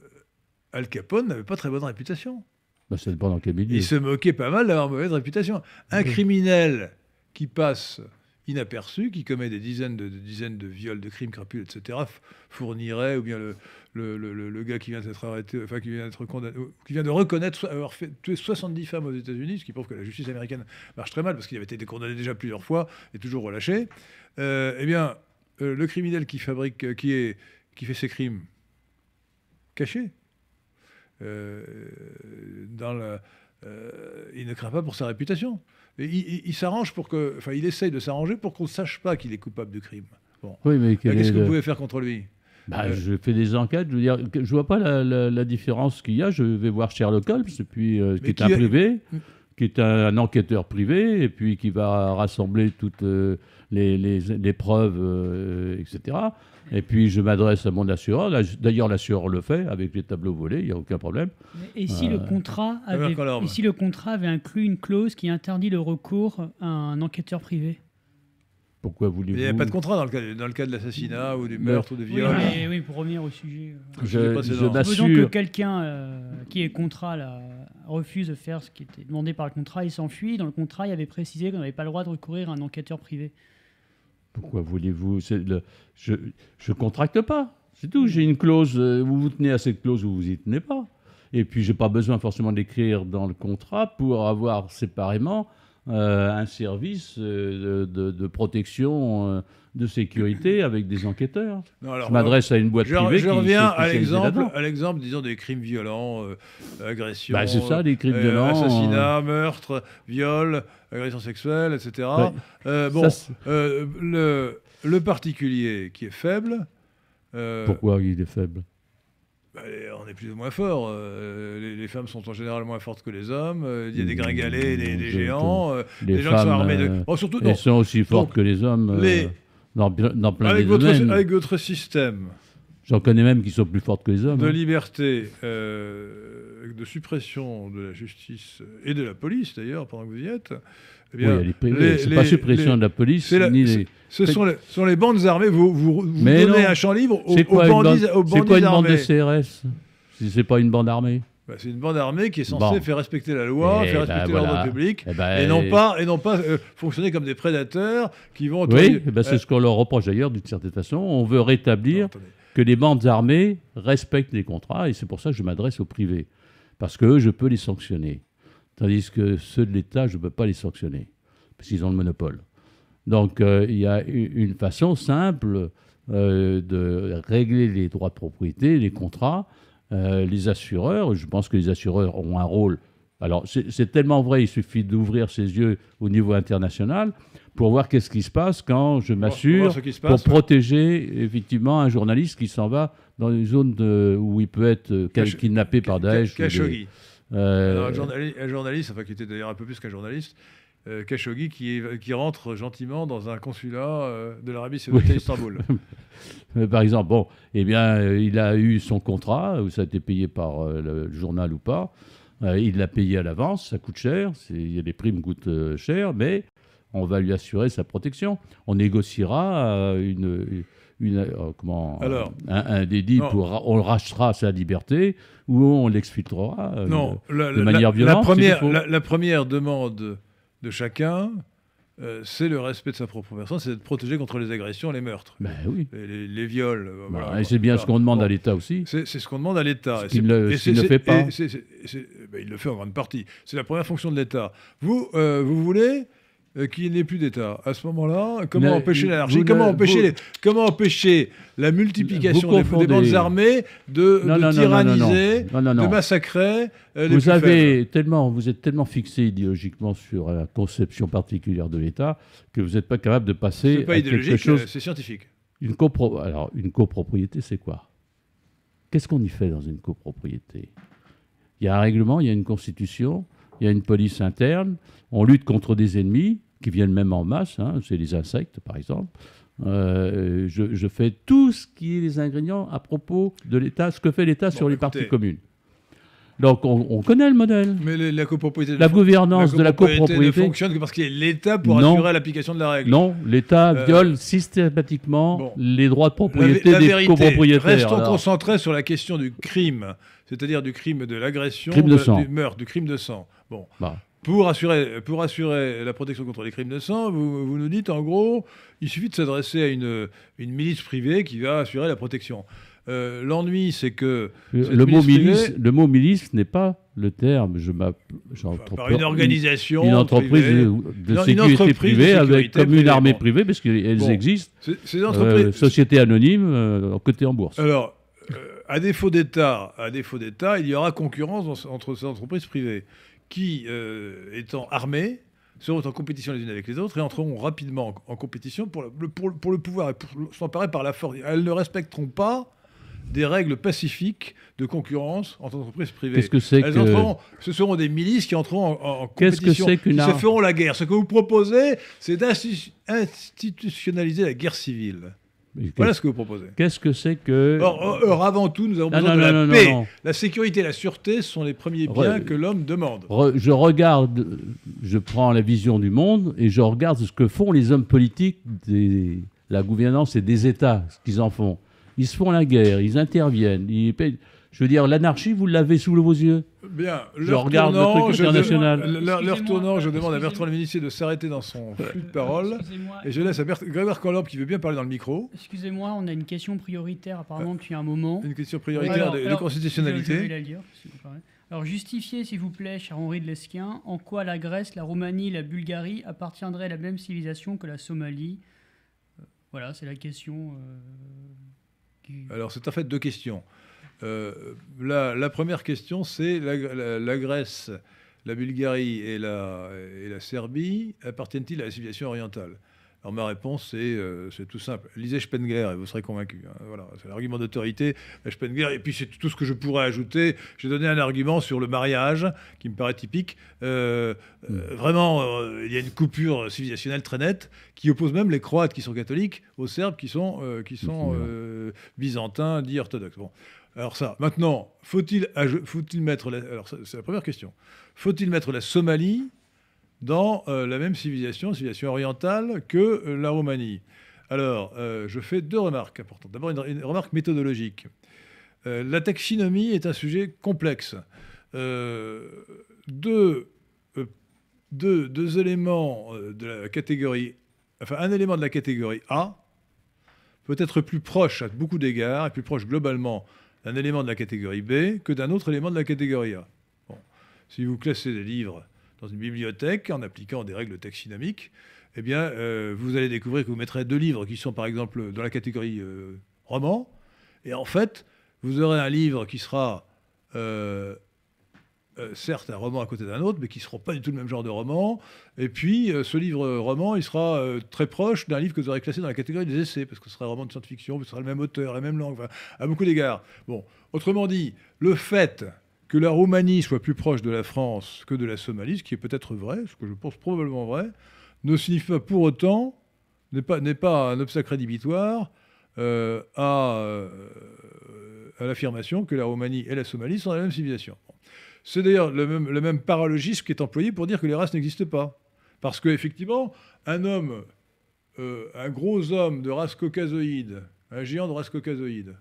Al Capone n'avait pas très bonne réputation. Bah, Il se moquait pas mal d'avoir mauvaise réputation. Un criminel qui passe inaperçu, qui commet des dizaines de, dizaines de viols, de crimes, crapules, etc., fournirait, ou bien le, gars qui vient d'être arrêté, enfin qui vient qui vient de reconnaître avoir fait, tué 70 femmes aux États-Unis, ce qui prouve que la justice américaine marche très mal, parce qu'il avait été condamné déjà plusieurs fois et toujours relâché, euh, eh bien, euh, le criminel qui fabrique, qui, est, qui fait ses crimes cachés, euh, dans la, il ne craint pas pour sa réputation il, s'arrange pour que, enfin, il essaye de s'arranger pour qu'on ne sache pas qu'il est coupable de crime. Bon. qu'est-ce que vous pouvez faire contre lui bah, euh, Je fais des enquêtes, je veux dire, je vois pas la, différence qu'il y a. Je vais voir Sherlock Holmes, puis, euh, mm. qui est un privé, qui est un, enquêteur privé, et puis qui va rassembler toutes euh, les, preuves, etc. Et puis je m'adresse à mon assureur. D'ailleurs, l'assureur le fait avec les tableaux volés, il n'y a aucun problème. Et si, le euh, contrat avait, si le contrat avait inclus une clause qui interdit le recours à un enquêteur privé pourquoi voulez-vous Il n'y a pas de contrat dans le cas, de l'assassinat ou du meurtre ou de viol. Oui, oui, pour revenir au sujet. Euh, je, je que quelqu'un euh, qui est contrat refuse de faire ce qui était demandé par le contrat, il s'enfuit. Dans le contrat, il avait précisé qu'on n'avait pas le droit de recourir à un enquêteur privé. Pourquoi voulez-vous Je ne contracte pas. C'est tout. J'ai une clause. Euh, vous vous tenez à cette clause ou vous n'y tenez pas. Et puis, je n'ai pas besoin forcément d'écrire dans le contrat pour avoir séparément euh, un service euh, de, protection euh, de sécurité avec des enquêteurs. alors, je m'adresse à une boîte privée. Je reviens à l'exemple, à l'exemple, disons, des crimes violents, agressions. Bah, c'est ça, des crimes violents. Assassinats, meurtres, viols, agressions sexuelles, etc. bon, le, le, particulier qui est faible. Pourquoi il est faible bah, on est plus ou moins fort. Euh, les, femmes sont en général moins fortes que les hommes. Euh, il y a des gringalets, mmh, des, géants, euh, des gens qui sont armés de. Oh, surtout, elles sont aussi fortes que les hommes dans, plein avec Avec votre système. J'en connais même qui sont plus fortes que les hommes. De hein. liberté, de suppression de la justice et de la police d'ailleurs, pendant que vous y êtes eh bien, c'est pas suppression de la police, ni les... Ce sont les, les bandes armées. Vous, vous, donnez un champ libre aux, bandes armées. C'est quoi une bande de CRS si c'est pas une bande armée bah, c'est une bande armée qui est censée faire respecter la loi, eh faire ben, respecter l'ordre public, eh ben, et, non eh. pas, et non pas euh, fonctionner comme des prédateurs qui vont... Oui, ben, c'est euh, ce qu'on leur reproche d'ailleurs d'une certaine façon. On veut rétablir que les bandes armées respectent les contrats, et c'est pour ça que je m'adresse aux privés, parce que je peux les sanctionner. Tandis que ceux de l'État, je ne peux pas les sanctionner, parce qu'ils ont le monopole. Donc euh, il y a une façon simple euh, de régler les droits de propriété, les contrats, euh, les assureurs. Je pense que les assureurs ont un rôle. Alors c'est tellement vrai, il suffit d'ouvrir ses yeux au niveau international pour voir qu'est-ce qui se passe quand je m'assure pour, protéger effectivement un journaliste qui s'en va dans une zone où il peut être kidnappé par Daesh. Euh, un, journaliste, enfin qui était d'ailleurs un peu plus qu'un journaliste, euh, Khashoggi qui, qui, rentre gentiment dans un consulat euh, de l'Arabie saoudite à Istanbul. par exemple, bon, eh bien, il a eu son contrat, ou ça a été payé par le journal ou pas. il l'a payé à l'avance, ça coûte cher, les primes coûtent cher, mais on va lui assurer sa protection. On négociera une, euh, comment, euh, un, dédit pour on rachera sa liberté ou on l'exfiltrera euh, de manière violente. La première, la, première demande de chacun, c'est le respect de sa propre personne, c'est de protéger contre les agressions, les meurtres, ben oui. les, viols. et c'est bien ce qu'on demande à l'État aussi. C'est ce qu'on demande à l'État. Il ne le fait pas. Ben, il le fait en grande partie. C'est la première fonction de l'État. Vous, vous voulez euh, qui n'est plus d'État. À ce moment-là, comment empêcher comment, empêcher comment empêcher la multiplication des, bandes armées de, tyranniser, de massacrer vous avez tellement, Vous êtes tellement fixé idéologiquement sur la conception particulière de l'État que vous n'êtes pas capable de passer pas à quelque chose... Euh, c'est scientifique. Une Alors, une copropriété, c'est quoi Qu'est-ce qu'on y fait dans une copropriété Il y a un règlement, il y a une constitution il y a une police interne, on lutte contre des ennemis qui viennent même en masse, hein, c'est les insectes par exemple. Euh, je, fais tout ce qui est les ingrédients à propos de l'État, ce que fait l'État sur les parties communes. Donc on, connaît le modèle. Mais la copropriété. La gouvernance de la copropriété. ne fonctionne que parce qu'il y a l'État pour assurer l'application de la règle. Non, l'État euh, viole systématiquement les droits de propriété des copropriétaires. Restons concentrés sur la question du crime, c'est-à-dire du crime de l'agression, du meurtre, du crime de sang. Bon. Bah. Pour assurer, la protection contre les crimes de sang, vous, nous dites en gros, il suffit de s'adresser à une milice privée qui va assurer la protection. Euh, l'ennui, c'est que. Le mot, milice, le mot milice n'est pas le terme. Je une organisation. Une, entreprise de, sécurité privée, avec, comme une armée privée, parce qu'elles existent. Ces entreprises. Euh, société anonyme, euh, côté en bourse. Alors, à défaut d'État, à défaut d'État, il y aura concurrence entre ces entreprises privées qui, étant armées, seront en compétition les unes avec les autres et entreront rapidement en, compétition pour, pour, pour, le pouvoir et s'emparer par la force. Elles ne respecteront pas des règles pacifiques de concurrence entre entreprises privées. Qu'est-ce que c'est que... ce seront des milices qui entreront en, compétition, que se feront la guerre. Ce que vous proposez, c'est d'institutionnaliser la guerre civile. Voilà ce que vous proposez. Qu'est-ce que c'est que. Or, avant tout, nous avons besoin de la paix. La sécurité et la sûreté sont les premiers biens que l'homme demande. je regarde, je prends la vision du monde et je regarde ce que font les hommes politiques, des... la gouvernance et des États, ce qu'ils en font. Ils se font la guerre, ils interviennent, payent. Je veux dire, l'anarchie, vous l'avez sous vos yeux. Bien. Je regarde le truc international. L'heure tournant, je demande à Bertrand Leménissier de s'arrêter dans son flux de parole. Et je laisse à Grégoire Corlob qui veut bien parler dans le micro. Excusez-moi, on a une question prioritaire apparemment euh, depuis un moment. Une question prioritaire de, constitutionnalité. alors justifiez, s'il vous plaît, cher Henri de Lesquien, en quoi la Grèce, la Roumanie, la Bulgarie appartiendraient à la même civilisation que la Somalie euh, Voilà, c'est la question. Euh, alors, c'est en fait deux questions. Euh, la, première question, c'est la, Grèce, la Bulgarie et la, Serbie appartiennent-ils à la civilisation orientale alors ma réponse, euh, c'est tout simple. Lisez Spengler et vous serez convaincu. Hein. Voilà, c'est l'argument d'autorité Spengler. Et puis c'est tout ce que je pourrais ajouter. J'ai donné un argument sur le mariage qui me paraît typique. Euh, euh, hmm. vraiment, il y a une coupure civilisationnelle très nette qui oppose même les Croates qui sont catholiques aux Serbes qui sont, qui sont byzantins, dits orthodoxes. Bon. Alors ça, maintenant, faut-il faut mettre... Alors c'est la première question. Faut-il mettre la Somalie dans euh, la même civilisation, civilisation orientale, que euh, la Roumanie. Alors, euh, je fais deux remarques importantes. D'abord, une, remarque méthodologique. la taxinomie est un sujet complexe. deux, deux, deux éléments de la catégorie, enfin un élément de la catégorie A peut être plus proche à beaucoup d'égards et plus proche globalement d'un élément de la catégorie B que d'un autre élément de la catégorie A. Si vous classez des livres dans une bibliothèque en appliquant des règles dynamiques, eh bien, euh, vous allez découvrir que vous mettrez deux livres qui sont par exemple dans la catégorie euh, roman, et en fait, vous aurez un livre qui sera euh, certes un roman à côté d'un autre, mais qui ne seront pas du tout le même genre de roman. Et puis, ce livre roman, il sera très proche d'un livre que vous aurez classé dans la catégorie des essais, parce que ce sera un roman de science-fiction, ce sera le même auteur, la même langue, à beaucoup d'égards. Bon, autrement dit, le fait que la Roumanie soit plus proche de la France que de la Somalie, ce qui est peut-être vrai, ce que je pense probablement vrai, ne signifie pas pour autant, n'est pas, un obstacle rédhibitoire euh, à, euh, à l'affirmation que la Roumanie et la Somalie sont la même civilisation. C'est d'ailleurs le même, paralogisme qui est employé pour dire que les races n'existent pas. Parce qu'effectivement, un homme, euh, un gros homme de race caucasoïde, un géant de race caucasoïde,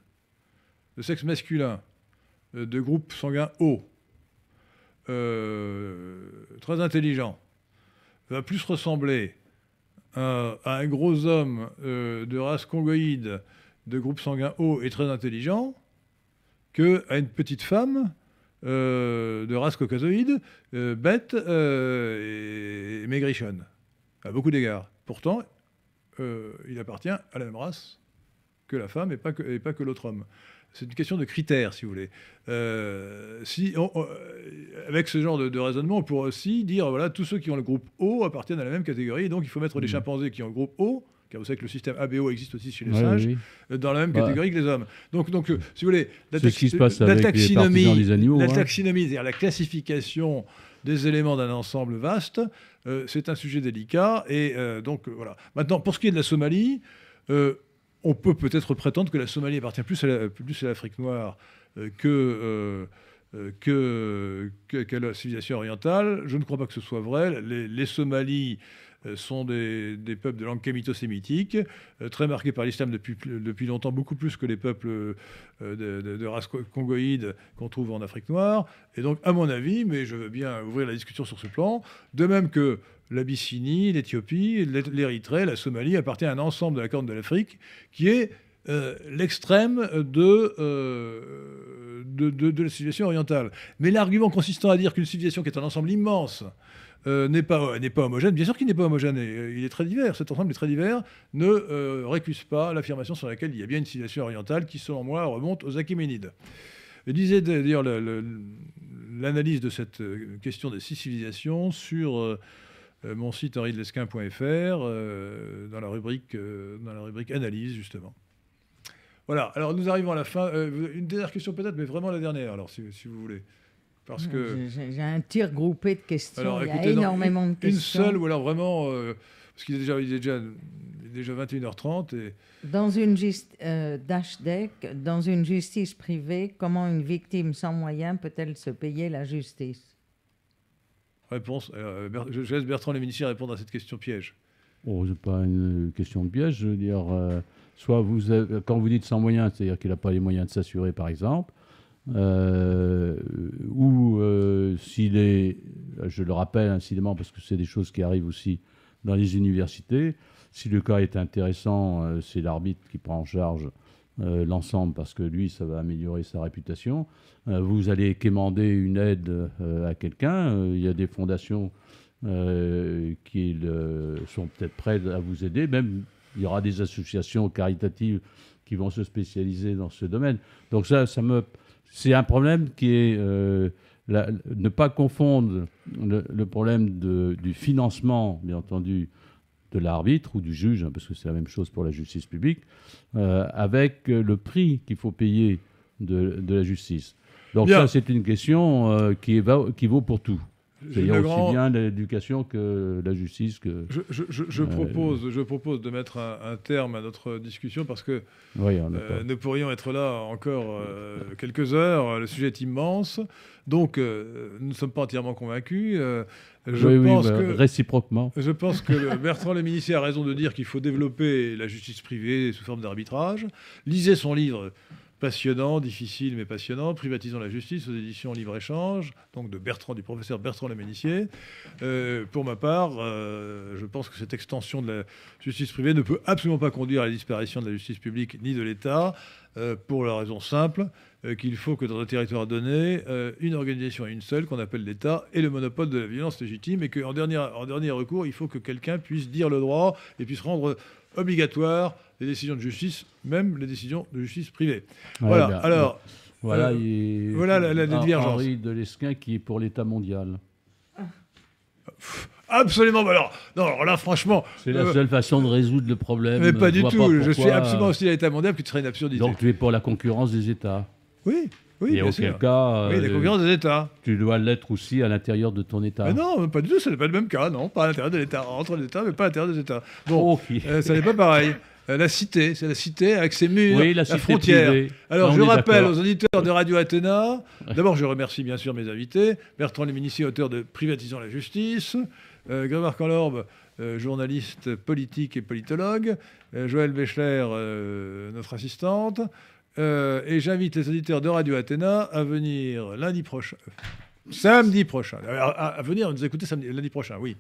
de sexe masculin, euh, de groupe sanguin haut euh, très intelligent, va plus ressembler à, un gros homme euh, de race congoïde de groupe sanguin haut et très intelligent qu'à une petite femme de race caucasoïde, bête et, et, maigrichonne, à beaucoup d'égards. Pourtant, il appartient à la même race que la femme et et pas que l'autre homme c'est une question de critères, si vous voulez. Euh, si on, euh, avec ce genre de, raisonnement, on pourrait aussi dire voilà, tous ceux qui ont le groupe O appartiennent à la même catégorie, donc il faut mettre les mm. chimpanzés qui ont le groupe O, car vous savez que le système ABO existe aussi chez les singes, euh, dans la même bah. catégorie que les hommes. Donc, donc si vous voulez, la, qui se taxinomie, la hein. c'est-à-dire la classification des éléments d'un ensemble vaste, c'est un sujet délicat. Et donc voilà. Maintenant, pour ce qui est de la Somalie, on peut peut-être prétendre que la Somalie appartient plus à l'Afrique noire euh, euh, euh, que que, la civilisation orientale. Je ne crois pas que ce soit vrai. Les, Somalis sont des, peuples de langue kémito-sémitique, très marqués par l'islam depuis, depuis longtemps, beaucoup plus que les peuples de, de race congoïde qu'on trouve en Afrique noire. Et donc, à mon avis, mais je veux bien ouvrir la discussion sur ce plan, de même que l'Abyssinie, l'Éthiopie, l'Érythrée, la Somalie appartient à un ensemble de la Corne de l'Afrique qui est euh, l'extrême euh, de, de, la civilisation orientale. Mais l'argument consistant à dire qu'une civilisation qui est un ensemble immense euh, n'est pas, pas homogène, bien sûr qu'il n'est pas homogène, il est très divers, cet ensemble est très divers, ne récuse pas l'affirmation sur laquelle il y a bien une civilisation orientale qui, selon moi, remonte aux Achéménides. Je disais d'ailleurs l'analyse de cette question des six civilisations sur... Euh, mon site henri euh, dans, la rubrique, euh, dans la rubrique analyse, justement. Voilà, alors nous arrivons à la fin. une dernière question peut-être, mais vraiment la dernière, alors si, vous voulez. Parce que... J'ai un tir groupé de questions. il y a énormément de questions. Une seule, ou alors vraiment... parce qu'il est déjà, est déjà déjà 21h30. Et... Dans, une dans une justice privée, comment une victime sans moyens peut-elle se payer la justice Réponse. Euh, je, laisse Bertrand Lévinissier répondre à cette question piège. Oh, n'est pas une euh, question de piège. Je veux dire, euh, soit vous, quand vous dites sans moyens, c'est-à-dire qu'il n'a pas les moyens de s'assurer, par exemple, ou s'il est, je le rappelle incidemment parce que c'est des choses qui arrivent aussi dans les universités, si le cas est intéressant, c'est l'arbitre qui prend en charge euh, l'ensemble parce que lui, ça va améliorer sa réputation. Euh, vous allez quémander une aide euh, à quelqu'un. Il y a des fondations qui sont peut-être prêtes à vous aider. Même, il y aura des associations caritatives qui vont se spécialiser dans ce domaine. Donc ça, ça me, c'est un problème qui est ne pas confondre le, problème du financement, bien entendu, de l'arbitre ou du juge, hein, parce que c'est la même chose pour la justice publique, euh, avec euh, le prix qu'il faut payer de, la justice. Donc ça, c'est une question euh, qui vaut pour tout. C'est aussi bien l'éducation que la justice. Que, je, euh, propose, je propose de mettre un, terme à notre discussion parce que euh, nous pourrions être là encore euh, quelques heures. Le sujet est immense. Donc, nous ne sommes pas entièrement convaincus. Je pense bah, que, réciproquement. Je pense que Bertrand Léminissier a raison de dire qu'il faut développer la justice privée sous forme d'arbitrage. Lisez son livre passionnant, difficile mais passionnant, Privatisons la justice aux éditions livre échange donc de Bertrand, du professeur Bertrand Laménissier. Euh, pour ma part, euh, je pense que cette extension de la justice privée ne peut absolument pas conduire à la disparition de la justice publique ni de l'État, euh, pour la raison simple qu'il faut que dans un territoire donné, une organisation et une seule, qu'on appelle l'État, ait le monopole de la violence légitime et qu'en en dernier recours, il faut que quelqu'un puisse dire le droit et puisse rendre obligatoire les décisions de justice, même les décisions de justice privée. voilà, alors. Voilà, euh, voilà la, divergence. Henri de Lesquin qui est pour l'État mondial. Ah. Absolument. Alors, non, là, franchement. C'est la euh, seule façon de résoudre le problème. Mais pas du tout. je suis absolument aussi à l'État mondial, tu serait une absurdité. Donc, tu es pour la concurrence des États Oui. Oui, et cas. Oui, la euh, concurrence des États. Tu dois l'être aussi à l'intérieur de ton État. Mais non, pas du tout, ce n'est pas le même cas, non. Pas à l'intérieur de l'État. Entre l'État, mais pas à l'intérieur des États. Bon, ça n'est pas pareil. Euh, la cité, c'est la cité avec ses murs, la, frontière. Alors, ah, je rappelle aux auditeurs de Radio Athéna, d'abord, je remercie bien sûr mes invités, Bertrand Léminissier, auteur de "Privatisant la justice, euh, Grégoire euh, journaliste politique et politologue, euh, Joël Béchler, notre assistante, et j'invite les auditeurs de Radio Athéna à venir lundi prochain, samedi prochain, à, venir nous écouter samedi, lundi prochain, oui,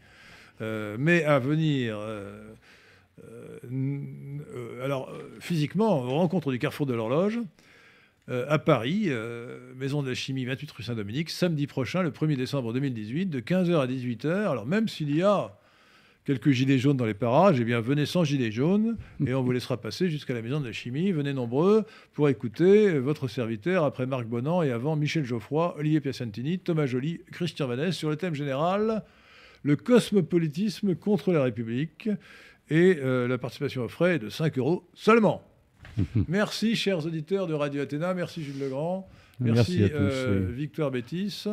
mais à venir euh, euh, alors, euh, physiquement, rencontre du Carrefour de l'Horloge, à Paris, Maison de la Chimie, 28 rue Saint-Dominique, samedi prochain, le 1er décembre 2018, de 15h à 18h. Alors, même s'il y a quelques gilets jaunes dans les parages, eh bien, venez sans gilets jaunes et on vous laissera passer jusqu'à la Maison de la Chimie. Venez nombreux pour écouter votre serviteur après Marc Bonan et avant Michel Geoffroy, Olivier Piacentini, Thomas Joly, Christian Vanès sur le thème général le cosmopolitisme contre la République et euh, la participation au frais est de 5 euros seulement. merci, chers auditeurs de Radio Athéna. Merci, Jules Legrand. Merci, merci euh, Victoire Bétis,